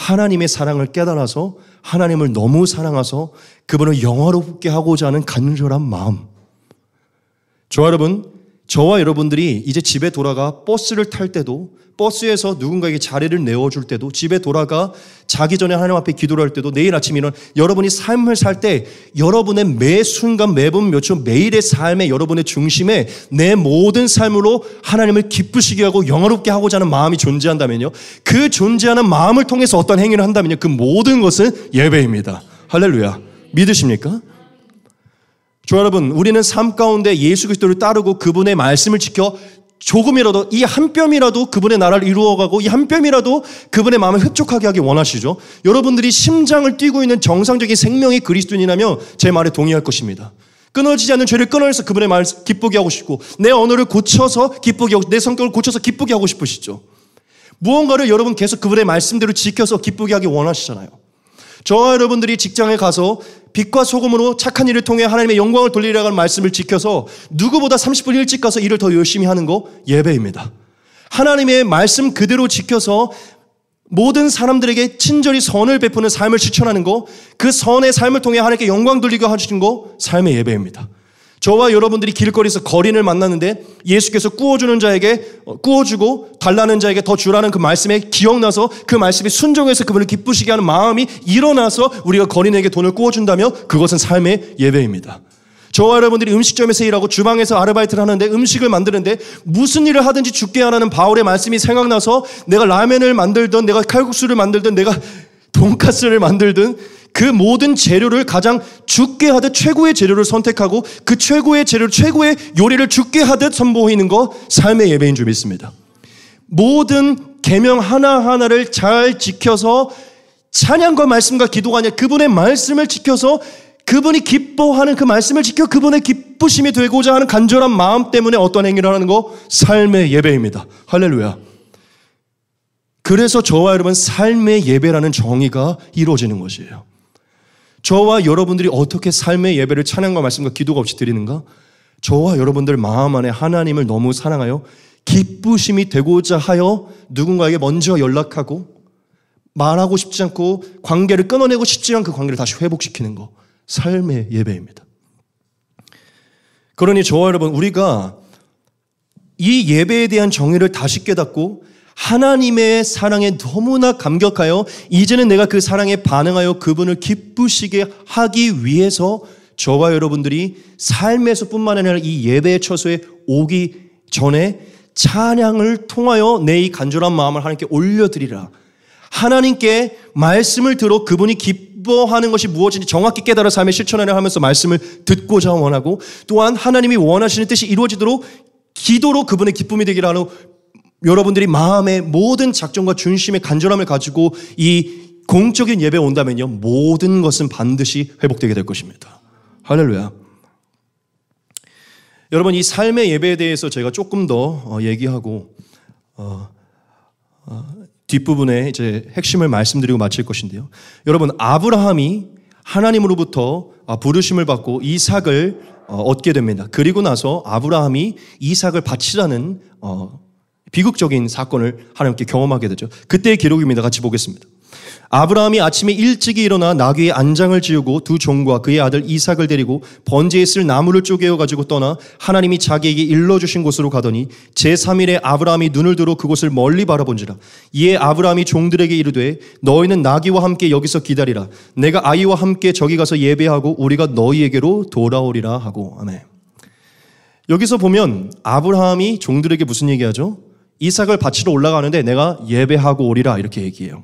하나님의 사랑을 깨달아서 하나님을 너무 사랑해서 그분을 영화롭게 하고자 하는 간절한 마음. 저 여러분, 저와 여러분들이 이제 집에 돌아가 버스를 탈 때도 버스에서 누군가에게 자리를 내어줄 때도 집에 돌아가 자기 전에 하나님 앞에 기도를 할 때도 내일 아침 일어 여러분이 삶을 살 때 여러분의 매 순간 매분 몇초 매일의 삶에 여러분의 중심에 내 모든 삶으로 하나님을 기쁘시게 하고 영화롭게 하고자 하는 마음이 존재한다면요. 그 존재하는 마음을 통해서 어떤 행위를 한다면요. 그 모든 것은 예배입니다. 할렐루야. 믿으십니까? 저 여러분, 우리는 삶 가운데 예수 그리스도를 따르고 그분의 말씀을 지켜 조금이라도 이 한 뼘이라도 그분의 나라를 이루어가고 이 한 뼘이라도 그분의 마음을 흡족하게 하기 원하시죠. 여러분들이 심장을 뛰고 있는 정상적인 생명이 그리스도인이라며 제 말에 동의할 것입니다. 끊어지지 않는 죄를 끊어내서 그분의 말 기쁘게 하고 싶고 내 언어를 고쳐서 기쁘게 하고 내 성격을 고쳐서 기쁘게 하고 싶으시죠. 무언가를 여러분 계속 그분의 말씀대로 지켜서 기쁘게 하기 원하시잖아요. 저와 여러분들이 직장에 가서 빛과 소금으로 착한 일을 통해 하나님의 영광을 돌리라는 말씀을 지켜서 누구보다 30분 일찍 가서 일을 더 열심히 하는 거 예배입니다. 하나님의 말씀 그대로 지켜서 모든 사람들에게 친절히 선을 베푸는 삶을 실천하는 거, 그 선의 삶을 통해 하나님께 영광 돌리게 하시는 거 삶의 예배입니다. 저와 여러분들이 길거리에서 거린을 만났는데 예수께서 구워주는 자에게 어, 구워주고 달라는 자에게 더 주라는 그 말씀에 기억나서 그 말씀이 순종해서 그분을 기쁘시게 하는 마음이 일어나서 우리가 거린에게 돈을 구워준다며 그것은 삶의 예배입니다. 저와 여러분들이 음식점에서 일하고 주방에서 아르바이트를 하는데 음식을 만드는데 무슨 일을 하든지 죽게 하라는 바울의 말씀이 생각나서 내가 라면을 만들든 내가 칼국수를 만들든 내가 돈가스를 만들든 그 모든 재료를 가장 죽게 하듯 최고의 재료를 선택하고 그 최고의 재료, 최고의 요리를 죽게 하듯 선보이는 거 삶의 예배인 줄 믿습니다. 모든 계명 하나하나를 잘 지켜서 찬양과 말씀과 기도가 아니라 그분의 말씀을 지켜서 그분이 기뻐하는 그 말씀을 지켜 그분의 기쁘심이 되고자 하는 간절한 마음 때문에 어떤 행위를 하는 거 삶의 예배입니다. 할렐루야. 그래서 저와 여러분 삶의 예배라는 정의가 이루어지는 것이에요. 저와 여러분들이 어떻게 삶의 예배를 찬양과 말씀과 기도가 없이 드리는가? 저와 여러분들 마음 안에 하나님을 너무 사랑하여 기쁘심이 되고자 하여 누군가에게 먼저 연락하고 말하고 싶지 않고 관계를 끊어내고 싶지 않은 그 관계를 다시 회복시키는 거. 삶의 예배입니다. 그러니 저와 여러분, 우리가 이 예배에 대한 정의를 다시 깨닫고 하나님의 사랑에 너무나 감격하여 이제는 내가 그 사랑에 반응하여 그분을 기쁘시게 하기 위해서 저와 여러분들이 삶에서 뿐만 아니라 이 예배의 처소에 오기 전에 찬양을 통하여 내 이 간절한 마음을 하나님께 올려드리라. 하나님께 말씀을 들어 그분이 기뻐하는 것이 무엇인지 정확히 깨달아 삶의 실천을 하 하면서 말씀을 듣고자 원하고 또한 하나님이 원하시는 뜻이 이루어지도록 기도로 그분의 기쁨이 되기를 하는 여러분들이 마음의 모든 작정과 중심의 간절함을 가지고 이 공적인 예배에 온다면요. 모든 것은 반드시 회복되게 될 것입니다. 할렐루야. 여러분, 이 삶의 예배에 대해서 제가 조금 더 어, 얘기하고, 어, 어, 뒷부분에 이제 핵심을 말씀드리고 마칠 것인데요. 여러분, 아브라함이 하나님으로부터 아, 부르심을 받고 이삭을 어, 얻게 됩니다. 그리고 나서 아브라함이 이삭을 바치라는 어, 비극적인 사건을 하나님께 경험하게 되죠. 그때의 기록입니다. 같이 보겠습니다. 아브라함이 아침에 일찍이 일어나 나귀의 안장을 지우고 두 종과 그의 아들 이삭을 데리고 번지에쓸 나무를 쪼개어 가지고 떠나 하나님이 자기에게 일러 주신 곳으로 가더니 제3일에 아브라함이 눈을 들어 그곳을 멀리 바라본지라 이에 아브라함이 종들에게 이르되 너희는 나귀와 함께 여기서 기다리라 내가 아이와 함께 저기 가서 예배하고 우리가 너희에게로 돌아오리라 하고 아멘. 여기서 보면 아브라함이 종들에게 무슨 얘기하죠? 이삭을 바치러 올라가는데 내가 예배하고 오리라 이렇게 얘기해요.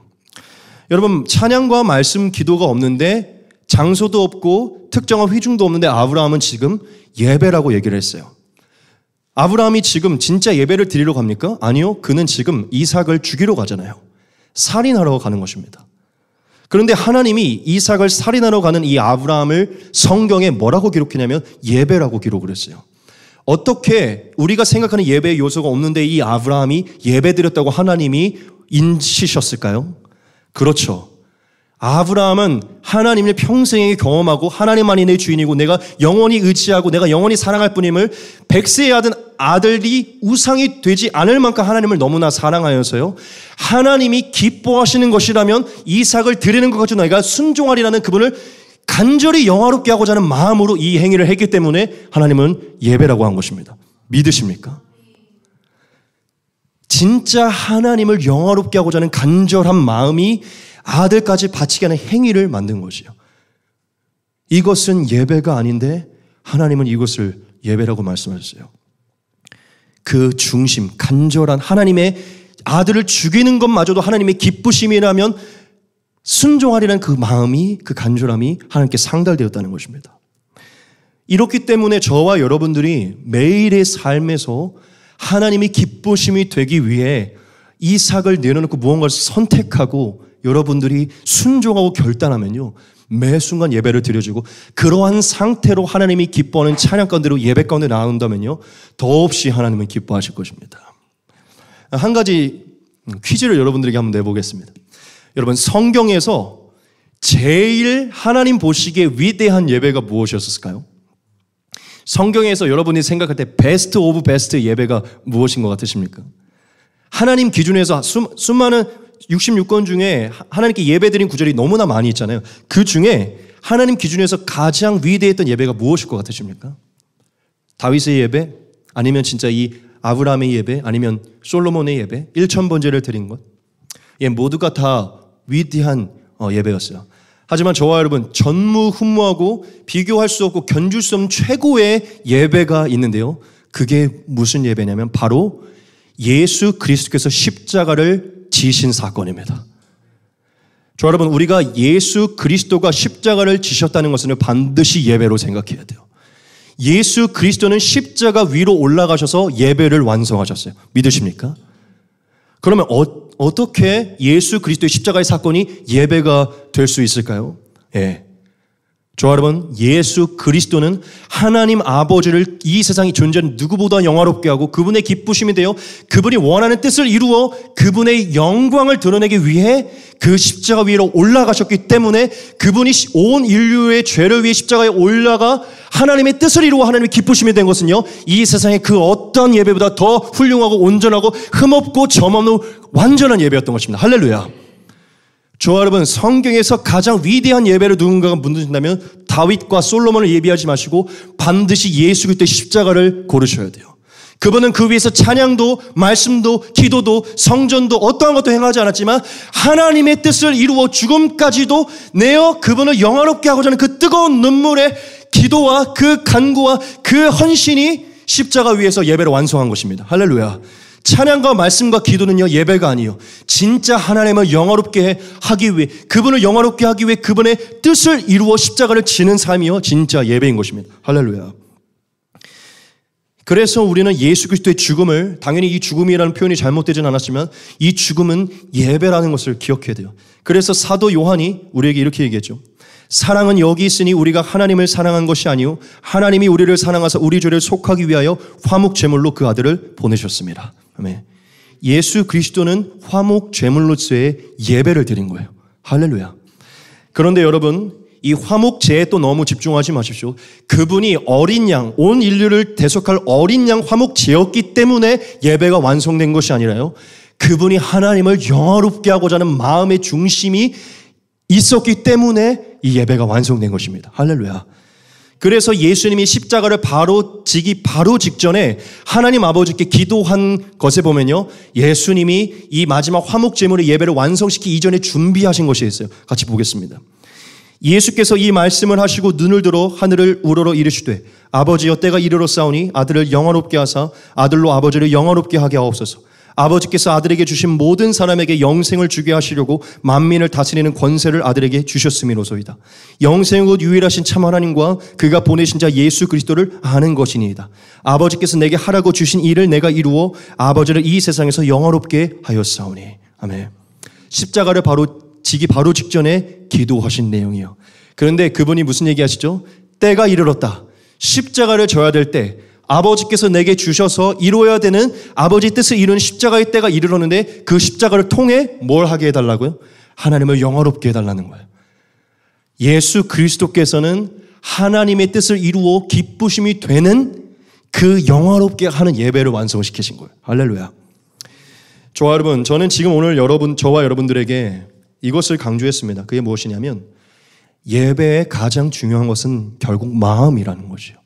여러분 찬양과 말씀 기도가 없는데 장소도 없고 특정한 회중도 없는데 아브라함은 지금 예배라고 얘기를 했어요. 아브라함이 지금 진짜 예배를 드리러 갑니까? 아니요. 그는 지금 이삭을 죽이러 가잖아요. 살인하러 가는 것입니다. 그런데 하나님이 이삭을 살인하러 가는 이 아브라함을 성경에 뭐라고 기록했냐면 예배라고 기록을 했어요. 어떻게 우리가 생각하는 예배의 요소가 없는데 이 아브라함이 예배드렸다고 하나님이 인치셨을까요? 그렇죠. 아브라함은 하나님을 평생에 경험하고 하나님만이 내 주인이고 내가 영원히 의지하고 내가 영원히 사랑할 뿐임을 백세의 아들 아들이 우상이 되지 않을 만큼 하나님을 너무나 사랑하여서요. 하나님이 기뻐하시는 것이라면 이삭을 드리는 것 같이 내가 순종하리라는 그분을 간절히 영화롭게 하고자 하는 마음으로 이 행위를 했기 때문에 하나님은 예배라고 한 것입니다. 믿으십니까? 진짜 하나님을 영화롭게 하고자 하는 간절한 마음이 아들까지 바치게 하는 행위를 만든 것이요. 이것은 예배가 아닌데 하나님은 이것을 예배라고 말씀하셨어요. 그 중심, 간절한 하나님의 아들을 죽이는 것마저도 하나님의 기쁘심이라면 순종하리라는 그 마음이 그 간절함이 하나님께 상달되었다는 것입니다. 이렇기 때문에 저와 여러분들이 매일의 삶에서 하나님이 기쁘심이 되기 위해 이삭을 내려놓고 무언가를 선택하고 여러분들이 순종하고 결단하면요. 매 순간 예배를 드려주고 그러한 상태로 하나님이 기뻐하는 찬양 가운데로 예배 가운데 나온다면요. 더없이 하나님은 기뻐하실 것입니다. 한 가지 퀴즈를 여러분들에게 한번 내보겠습니다. 여러분 성경에서 제일 하나님 보시기에 위대한 예배가 무엇이었을까요? 성경에서 여러분이 생각할 때 베스트 오브 베스트 예배가 무엇인 것 같으십니까? 하나님 기준에서 수, 수많은 66권 중에 하나님께 예배드린 구절이 너무나 많이 있잖아요. 그 중에 하나님 기준에서 가장 위대했던 예배가 무엇일 것 같으십니까? 다윗의 예배? 아니면 진짜 이 아브라함의 예배? 아니면 솔로몬의 예배? 1천 번제를 드린 것? 예, 모두가 다 위대한 어, 예배였어요. 하지만 저와 여러분 전무후무하고 비교할 수 없고 견줄 수 없는 최고의 예배가 있는데요. 그게 무슨 예배냐면 바로 예수 그리스도께서 십자가를 지신 사건입니다. 저 여러분 우리가 예수 그리스도가 십자가를 지셨다는 것을 반드시 예배로 생각해야 돼요. 예수 그리스도는 십자가 위로 올라가셔서 예배를 완성하셨어요. 믿으십니까? 그러면 어, 떻게 예수 그리스도의 십자가의 사건이 예배가 될 수 있을까요? 예. 저 여러분, 예수 그리스도는 하나님 아버지를 이 세상이 존재하는 누구보다 영화롭게 하고 그분의 기쁘심이 되어 그분이 원하는 뜻을 이루어 그분의 영광을 드러내기 위해 그 십자가 위로 올라가셨기 때문에 그분이 온 인류의 죄를 위해 십자가에 올라가 하나님의 뜻을 이루고 하나님의 기쁘심이 된 것은요, 이세상에그 어떤 예배보다 더 훌륭하고 온전하고 흠없고 점없는 완전한 예배였던 것입니다. 할렐루야. 저 여러분, 성경에서 가장 위대한 예배를 누군가가 묻는다면 다윗과 솔로몬을 예배하지 마시고 반드시 예수 그리스도의 십자가를 고르셔야 돼요. 그분은 그 위에서 찬양도 말씀도 기도도 성전도 어떠한 것도 행하지 않았지만 하나님의 뜻을 이루어 죽음까지도 내어 그분을 영화롭게 하고자 하는 그 뜨거운 눈물에 기도와 그 간구와 그 헌신이 십자가 위에서 예배를 완성한 것입니다. 할렐루야. 찬양과 말씀과 기도는요, 예배가 아니요. 진짜 하나님을 영화롭게 하기 위해, 그분을 영화롭게 하기 위해 그분의 뜻을 이루어 십자가를 지는 삶이요, 진짜 예배인 것입니다. 할렐루야. 그래서 우리는 예수 그리스도의 죽음을, 당연히 이 죽음이라는 표현이 잘못되진 않았지만, 이 죽음은 예배라는 것을 기억해야 돼요. 그래서 사도 요한이 우리에게 이렇게 얘기했죠. 사랑은 여기 있으니 우리가 하나님을 사랑한 것이 아니오 하나님이 우리를 사랑하사 우리 죄를 속하기 위하여 화목 제물로 그 아들을 보내셨습니다. 아멘. 예수 그리스도는 화목 제물로서의 예배를 드린 거예요. 할렐루야. 그런데 여러분 이 화목제에 또 너무 집중하지 마십시오. 그분이 어린 양, 온 인류를 대속할 어린 양 화목제였기 때문에 예배가 완성된 것이 아니라요. 그분이 하나님을 영화롭게 하고자 하는 마음의 중심이 있었기 때문에 이 예배가 완성된 것입니다. 할렐루야. 그래서 예수님이 십자가를 바로 지기 바로 직전에 하나님 아버지께 기도한 것에 보면요. 예수님이 이 마지막 화목제물의 예배를 완성시키 이전에 준비하신 것이 있어요. 같이 보겠습니다. 예수께서 이 말씀을 하시고 눈을 들어 하늘을 우러러 이르시되 아버지여 때가 이르러 싸우니 아들을 영원롭게 하사 아들로 아버지를 영원롭게 하게 하옵소서. 아버지께서 아들에게 주신 모든 사람에게 영생을 주게 하시려고 만민을 다스리는 권세를 아들에게 주셨음이로소이다. 영생은 곧 유일하신 참 하나님과 그가 보내신 자 예수 그리스도를 아는 것이니이다. 아버지께서 내게 하라고 주신 일을 내가 이루어 아버지를 이 세상에서 영화롭게 하였사오니. 아멘. 십자가를 바로 지기 바로 직전에 기도하신 내용이요. 그런데 그분이 무슨 얘기 하시죠? 때가 이르렀다. 십자가를 져야 될 때, 아버지께서 내게 주셔서 이루어야 되는 아버지 뜻을 이루는 십자가의 때가 이르렀는데 그 십자가를 통해 뭘 하게 해달라고요? 하나님을 영화롭게 해달라는 거예요. 예수 그리스도께서는 하나님의 뜻을 이루어 기쁘심이 되는 그 영화롭게 하는 예배를 완성시키신 거예요. 할렐루야. 좋아 여러분, 저는 지금 오늘 여러분, 저와 여러분들에게 이것을 강조했습니다. 그게 무엇이냐면 예배의 가장 중요한 것은 결국 마음이라는 것이요.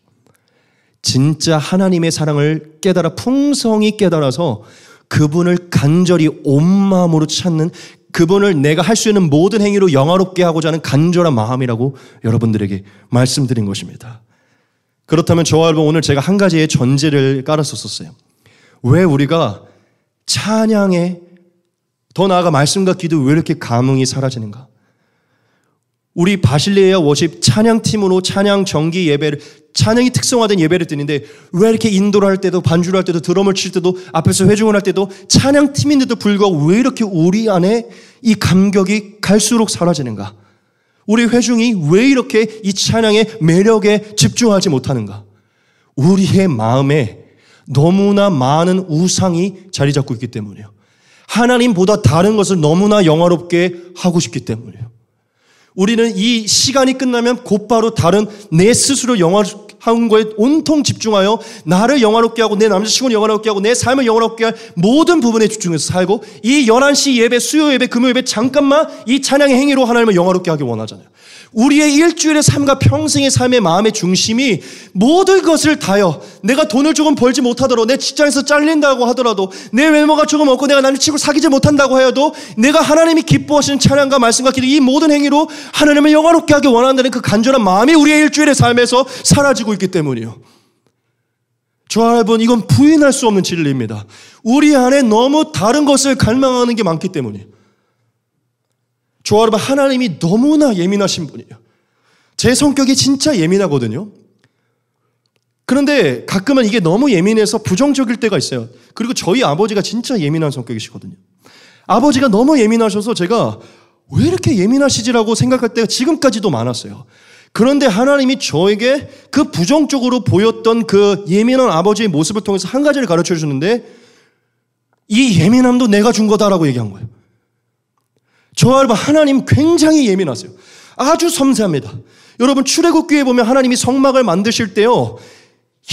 진짜 하나님의 사랑을 깨달아 풍성히 깨달아서 그분을 간절히 온 마음으로 찾는 그분을 내가 할 수 있는 모든 행위로 영화롭게 하고자 하는 간절한 마음이라고 여러분들에게 말씀드린 것입니다. 그렇다면 저와 여러분 오늘 제가 한 가지의 전제를 깔았었어요. 왜 우리가 찬양에 더 나아가 말씀과 기도 왜 이렇게 감흥이 사라지는가? 우리 바실레아 워십 찬양팀으로 찬양 정기 예배를 찬양이 특성화된 예배를 드리는데 왜 이렇게 인도를 할 때도 반주를 할 때도 드럼을 칠 때도 앞에서 회중을 할 때도 찬양팀인데도 불구하고 왜 이렇게 우리 안에 이 감격이 갈수록 사라지는가? 우리 회중이 왜 이렇게 이 찬양의 매력에 집중하지 못하는가? 우리의 마음에 너무나 많은 우상이 자리 잡고 있기 때문이에요. 하나님보다 다른 것을 너무나 영화롭게 하고 싶기 때문이에요. 우리는 이 시간이 끝나면 곧바로 다른 내 스스로 영화한 거에 온통 집중하여 나를 영화롭게 하고 내 남자친구를 영화롭게 하고 내 삶을 영화롭게 할 모든 부분에 집중해서 살고 이 11시 예배, 수요 예배, 금요 예배 잠깐만 이 찬양의 행위로 하나님을 영화롭게 하기 원하잖아요. 우리의 일주일의 삶과 평생의 삶의 마음의 중심이 모든 것을 다여 내가 돈을 조금 벌지 못하더라도 내 직장에서 잘린다고 하더라도 내 외모가 조금 없고 내가 남의 친구 사귀지 못한다고 하여도 내가 하나님이 기뻐하시는 찬양과 말씀과 기도 이 모든 행위로 하나님을 영화롭게 하기 원한다는 그 간절한 마음이 우리의 일주일의 삶에서 사라지고 있기 때문이에요. 저 여러분 이건 부인할 수 없는 진리입니다. 우리 안에 너무 다른 것을 갈망하는 게 많기 때문이에요. 저와 여 하나님이 너무나 예민하신 분이에요. 제 성격이 진짜 예민하거든요. 그런데 가끔은 이게 너무 예민해서 부정적일 때가 있어요. 그리고 저희 아버지가 진짜 예민한 성격이시거든요. 아버지가 너무 예민하셔서 제가 왜 이렇게 예민하시지라고 생각할 때가 지금까지도 많았어요. 그런데 하나님이 저에게 그 부정적으로 보였던 그 예민한 아버지의 모습을 통해서 한 가지를 가르쳐 주는데 이 예민함도 내가 준 거다라고 얘기한 거예요. 저 알바 하나님 굉장히 예민하세요. 아주 섬세합니다. 여러분 출애굽기에 보면 하나님이 성막을 만드실 때요.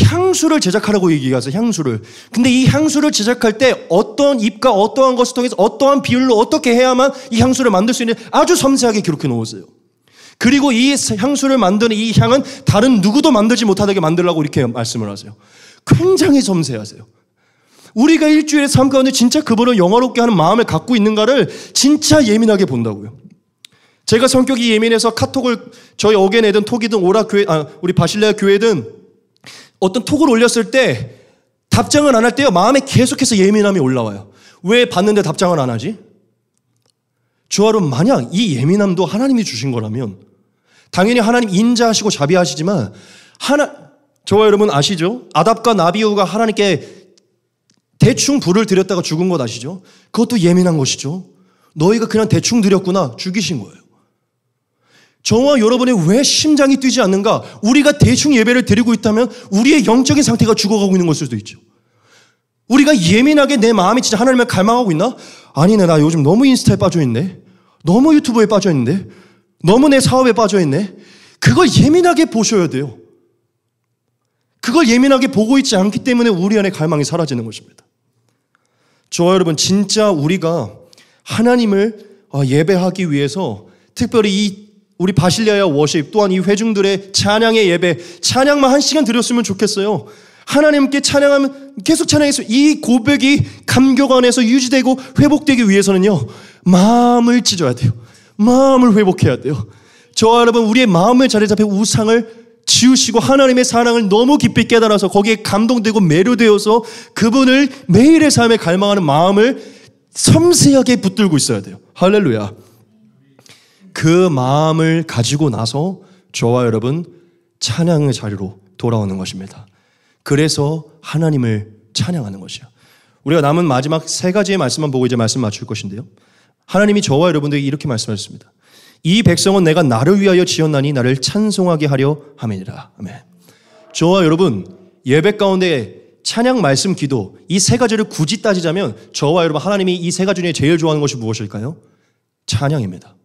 향수를 제작하라고 얘기하세요. 향수를. 근데 이 향수를 제작할 때 어떤 잎과 어떠한 것을 통해서 어떠한 비율로 어떻게 해야만 이 향수를 만들 수 있는 아주 섬세하게 기록해 놓으세요. 그리고 이 향수를 만드는 이 향은 다른 누구도 만들지 못하게 만들라고 이렇게 말씀을 하세요. 굉장히 섬세하세요. 우리가 일주일에삶 가운데 진짜 그분을 영화롭게 하는 마음을 갖고 있는가를 진짜 예민하게 본다고요. 제가 성격이 예민해서 카톡을 저희 어겐에든 톡이든 오라 교회, 아, 우리 바실레아 교회든 어떤 톡을 올렸을 때 답장을 안 할 때요. 마음에 계속해서 예민함이 올라와요. 왜 봤는데 답장을 안 하지? 주하로 만약 이 예민함도 하나님이 주신 거라면 당연히 하나님 인자하시고 자비하시지만 하나 저와 여러분 아시죠? 아답과 나비우가 하나님께 대충 불을 들였다가 죽은 것 아시죠? 그것도 예민한 것이죠. 너희가 그냥 대충 들였구나 죽이신 거예요. 저와 여러분의 왜 심장이 뛰지 않는가? 우리가 대충 예배를 드리고 있다면 우리의 영적인 상태가 죽어가고 있는 걸 수도 있죠. 우리가 예민하게 내 마음이 진짜 하나님을 갈망하고 있나? 아니네, 나 요즘 너무 인스타에 빠져있네. 너무 유튜브에 빠져있는 너무 내 사업에 빠져있네. 그걸 예민하게 보셔야 돼요. 그걸 예민하게 보고 있지 않기 때문에 우리 안에 갈망이 사라지는 것입니다. 저와 여러분 진짜 우리가 하나님을 어, 예배하기 위해서 특별히 이 우리 바실리아야 워십 또한 이 회중들의 찬양의 예배 찬양만 한 시간 드렸으면 좋겠어요. 하나님께 찬양하면 계속 찬양해서 이 고백이 감격 안에서 유지되고 회복되기 위해서는요 마음을 찢어야 돼요. 마음을 회복해야 돼요. 저와 여러분 우리의 마음을 자리 잡혀 우상을 지우시고 하나님의 사랑을 너무 깊이 깨달아서 거기에 감동되고 매료되어서 그분을 매일의 삶에 갈망하는 마음을 섬세하게 붙들고 있어야 돼요. 할렐루야. 그 마음을 가지고 나서 저와 여러분 찬양의 자리로 돌아오는 것입니다. 그래서 하나님을 찬양하는 것이요. 우리가 남은 마지막 세 가지의 말씀만 보고 이제 말씀 맞출 것인데요. 하나님이 저와 여러분들에게 이렇게 말씀하셨습니다. 이 백성은 내가 나를 위하여 지었나니 나를 찬송하게 하려 함이니라. 아멘. 저와 여러분 예배 가운데 찬양, 말씀, 기도 이 세 가지를 굳이 따지자면 저와 여러분 하나님이 이 세 가지 중에 제일 좋아하는 것이 무엇일까요? 찬양입니다.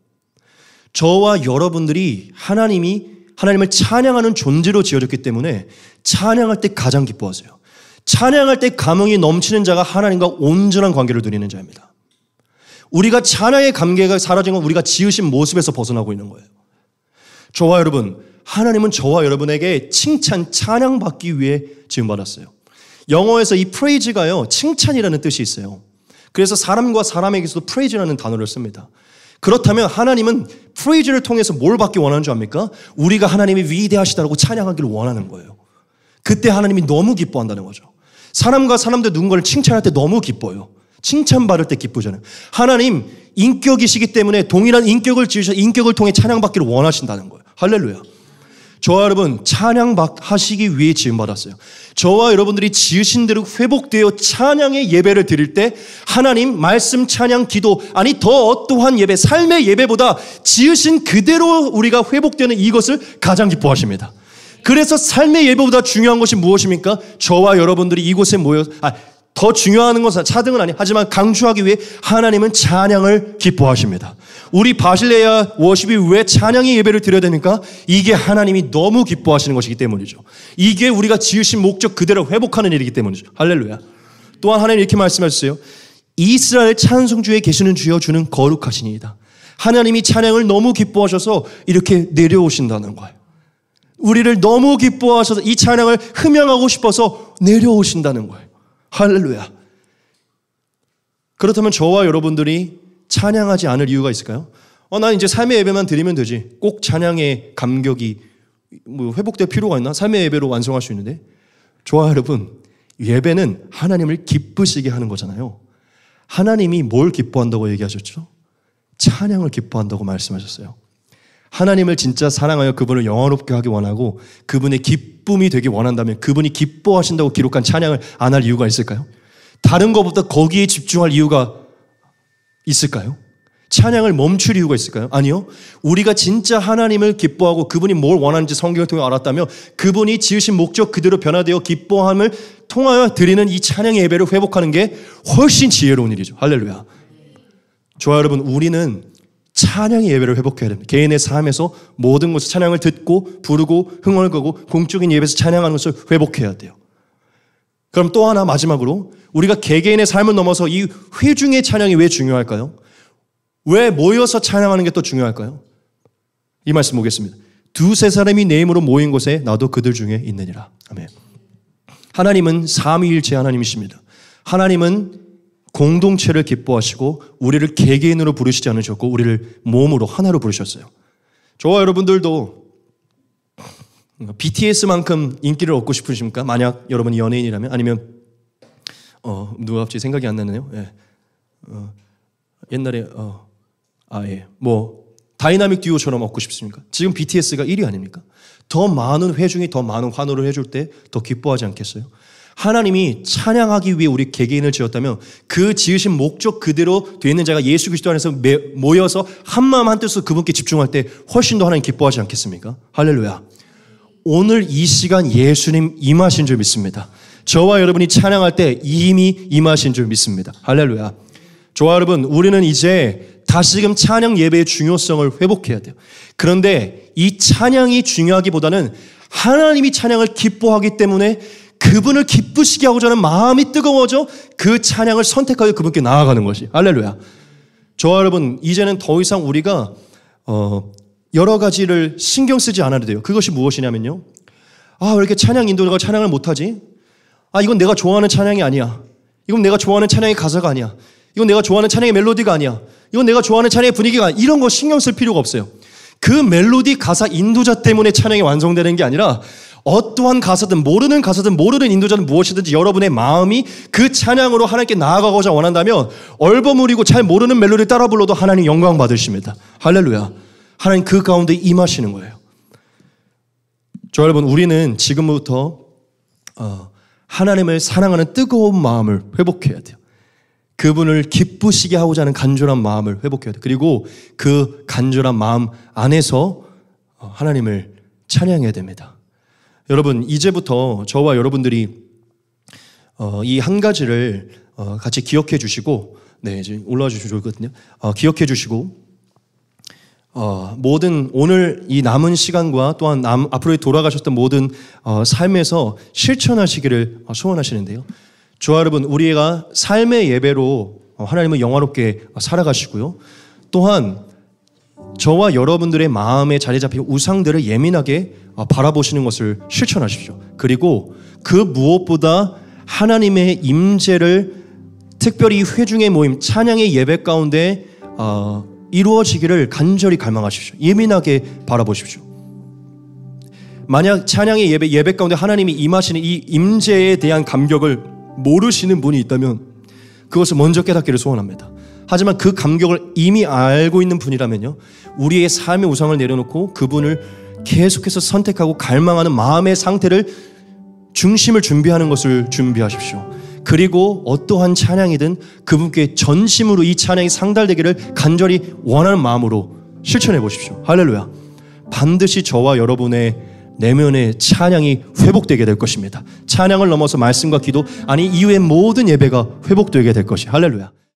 저와 여러분들이 하나님이 하나님을 찬양하는 존재로 지어졌기 때문에 찬양할 때 가장 기뻐하세요. 찬양할 때 감흥이 넘치는 자가 하나님과 온전한 관계를 누리는 자입니다. 우리가 찬양의 감개가 사라진 건 우리가 지으신 모습에서 벗어나고 있는 거예요. 저와 여러분, 하나님은 저와 여러분에게 칭찬, 찬양 받기 위해 지음 받았어요. 영어에서 이 praise가요, 칭찬이라는 뜻이 있어요. 그래서 사람과 사람에게서도 praise라는 단어를 씁니다. 그렇다면 하나님은 프레이즈를 통해서 뭘 받기 원하는 줄 압니까? 우리가 하나님이 위대하시다고 찬양하기를 원하는 거예요. 그때 하나님이 너무 기뻐한다는 거죠. 사람과 사람들 누군가를 칭찬할 때 너무 기뻐요. 칭찬받을 때 기쁘잖아요. 하나님 인격이시기 때문에 동일한 인격을 지으셔 인격을 통해 찬양받기를 원하신다는 거예요. 할렐루야. 저와 여러분 찬양하시기 위해 지음받았어요. 저와 여러분들이 지으신 대로 회복되어 찬양의 예배를 드릴 때 하나님 말씀 찬양 기도 아니 더 어떠한 예배 삶의 예배보다 지으신 그대로 우리가 회복되는 이것을 가장 기뻐하십니다. 그래서 삶의 예배보다 중요한 것이 무엇입니까? 저와 여러분들이 이곳에 모여 아더 중요한 것은 차등은 아니 하지만 강조하기 위해 하나님은 찬양을 기뻐하십니다. 우리 바실레야 워십이 왜 찬양의 예배를 드려야 됩니까? 이게 하나님이 너무 기뻐하시는 것이기 때문이죠. 이게 우리가 지으신 목적 그대로 회복하는 일이기 때문이죠. 할렐루야. 또한 하나님 이렇게 말씀하셨어요. 이스라엘 찬송주에 계시는 주여 주는 거룩하시니이다. 하나님이 찬양을 너무 기뻐하셔서 이렇게 내려오신다는 거예요. 우리를 너무 기뻐하셔서 이 찬양을 흠양하고 싶어서 내려오신다는 거예요. 할렐루야. 그렇다면 저와 여러분들이 찬양하지 않을 이유가 있을까요? 어, 난 이제 삶의 예배만 드리면 되지. 꼭 찬양의 감격이 뭐 회복될 필요가 있나? 삶의 예배로 완성할 수 있는데. 좋아, 여러분. 예배는 하나님을 기쁘시게 하는 거잖아요. 하나님이 뭘 기뻐한다고 얘기하셨죠? 찬양을 기뻐한다고 말씀하셨어요. 하나님을 진짜 사랑하여 그분을 영화롭게 하기 원하고 그분의 기쁨이 되기 원한다면 그분이 기뻐하신다고 기록한 찬양을 안 할 이유가 있을까요? 다른 것보다 거기에 집중할 이유가 있을까요? 찬양을 멈출 이유가 있을까요? 아니요. 우리가 진짜 하나님을 기뻐하고 그분이 뭘 원하는지 성경을 통해 알았다면 그분이 지으신 목적 그대로 변화되어 기뻐함을 통하여 드리는 이 찬양의 예배를 회복하는 게 훨씬 지혜로운 일이죠. 할렐루야. 좋아 여러분, 우리는 찬양의 예배를 회복해야 됩니다. 개인의 삶에서 모든 것을 찬양을 듣고 부르고 흥얼거고 공적인 예배에서 찬양하는 것을 회복해야 돼요. 그럼 또 하나 마지막으로 우리가 개개인의 삶을 넘어서 이 회중의 찬양이 왜 중요할까요? 왜 모여서 찬양하는 게 또 중요할까요? 이 말씀 보겠습니다. 두세 사람이 내이으로 모인 곳에 나도 그들 중에 있느니라. 아멘. 하나님은 삼위일체 하나님이십니다. 하나님은 공동체를 기뻐하시고 우리를 개개인으로 부르시지 않으셨고 우리를 몸으로 하나로 부르셨어요. 저와 여러분들도 BTS만큼 인기를 얻고 싶으십니까? 만약 여러분이 연예인이라면 아니면 어, 누가 갑자기 생각이 안 나네요. 예. 어, 옛날에 어, 아예 뭐 다이나믹 듀오처럼 얻고 싶습니까? 지금 BTS가 1위 아닙니까? 더 많은 회중이 더 많은 환호를 해줄 때 더 기뻐하지 않겠어요? 하나님이 찬양하기 위해 우리 개개인을 지었다면 그 지으신 목적 그대로 되어 있는 자가 예수 그리스도 안에서 모여서 한마음 한뜻으로 그분께 집중할 때 훨씬 더 하나님 기뻐하지 않겠습니까? 할렐루야. 오늘 이 시간 예수님 임하신 줄 믿습니다. 저와 여러분이 찬양할 때 이미 임하신 줄 믿습니다. 할렐루야. 좋아 여러분, 우리는 이제 다시금 찬양 예배의 중요성을 회복해야 돼요. 그런데 이 찬양이 중요하기보다는 하나님이 찬양을 기뻐하기 때문에 그분을 기쁘시게 하고자 하는 마음이 뜨거워져 그 찬양을 선택하여 그분께 나아가는 것이. 알렐루야. 저와 여러분, 이제는 더 이상 우리가, 어, 여러 가지를 신경 쓰지 않아도 돼요. 그것이 무엇이냐면요. 아, 왜 이렇게 찬양 인도자가 찬양을 못하지? 아, 이건 내가 좋아하는 찬양이 아니야. 이건 내가 좋아하는 찬양의 가사가 아니야. 이건 내가 좋아하는 찬양의 멜로디가 아니야. 이건 내가 좋아하는 찬양의 분위기가 아니야. 이런 거 신경 쓸 필요가 없어요. 그 멜로디 가사 인도자 때문에 찬양이 완성되는 게 아니라 어떠한 가사든 모르는 가사든 모르는 인도자는 무엇이든지 여러분의 마음이 그 찬양으로 하나님께 나아가고자 원한다면 얼버무리고 잘 모르는 멜로디를 따라 불러도 하나님 영광 받으십니다. 할렐루야. 하나님 그 가운데 임하시는 거예요. 저 여러분 우리는 지금부터 어, 하나님을 사랑하는 뜨거운 마음을 회복해야 돼요. 그분을 기쁘시게 하고자 하는 간절한 마음을 회복해야 돼요. 그리고 그 간절한 마음 안에서 어, 하나님을 찬양해야 됩니다. 여러분, 이제부터 저와 여러분들이 어, 이 한 가지를 어, 같이 기억해 주시고, 네, 이제 올라와 주시면 좋거든요. 어, 기억해 주시고, 어, 모든 오늘 이 남은 시간과 또한 남, 앞으로 돌아가셨던 모든 어, 삶에서 실천하시기를 어, 소원하시는데요. 주와 여러분, 우리가 삶의 예배로 하나님을 영화롭게 살아가시고요. 또한 저와 여러분들의 마음에 자리 잡힌 우상들을 예민하게 아, 바라보시는 것을 실천하십시오. 그리고 그 무엇보다 하나님의 임재를 특별히 회중의 모임 찬양의 예배 가운데 어, 이루어지기를 간절히 갈망하십시오. 예민하게 바라보십시오. 만약 찬양의 예배 예배 가운데 하나님이 임하시는 이 임재에 대한 감격을 모르시는 분이 있다면 그것을 먼저 깨닫기를 소원합니다. 하지만 그 감격을 이미 알고 있는 분이라면요. 우리의 삶의 우상을 내려놓고 그분을 계속해서 선택하고 갈망하는 마음의 상태를 중심을 준비하는 것을 준비하십시오. 그리고 어떠한 찬양이든 그분께 전심으로 이 찬양이 상달되기를 간절히 원하는 마음으로 실천해 보십시오. 할렐루야. 반드시 저와 여러분의 내면의 찬양이 회복되게 될 것입니다. 찬양을 넘어서 말씀과 기도, 아니 이후에 모든 예배가 회복되게 될 것이. 할렐루야.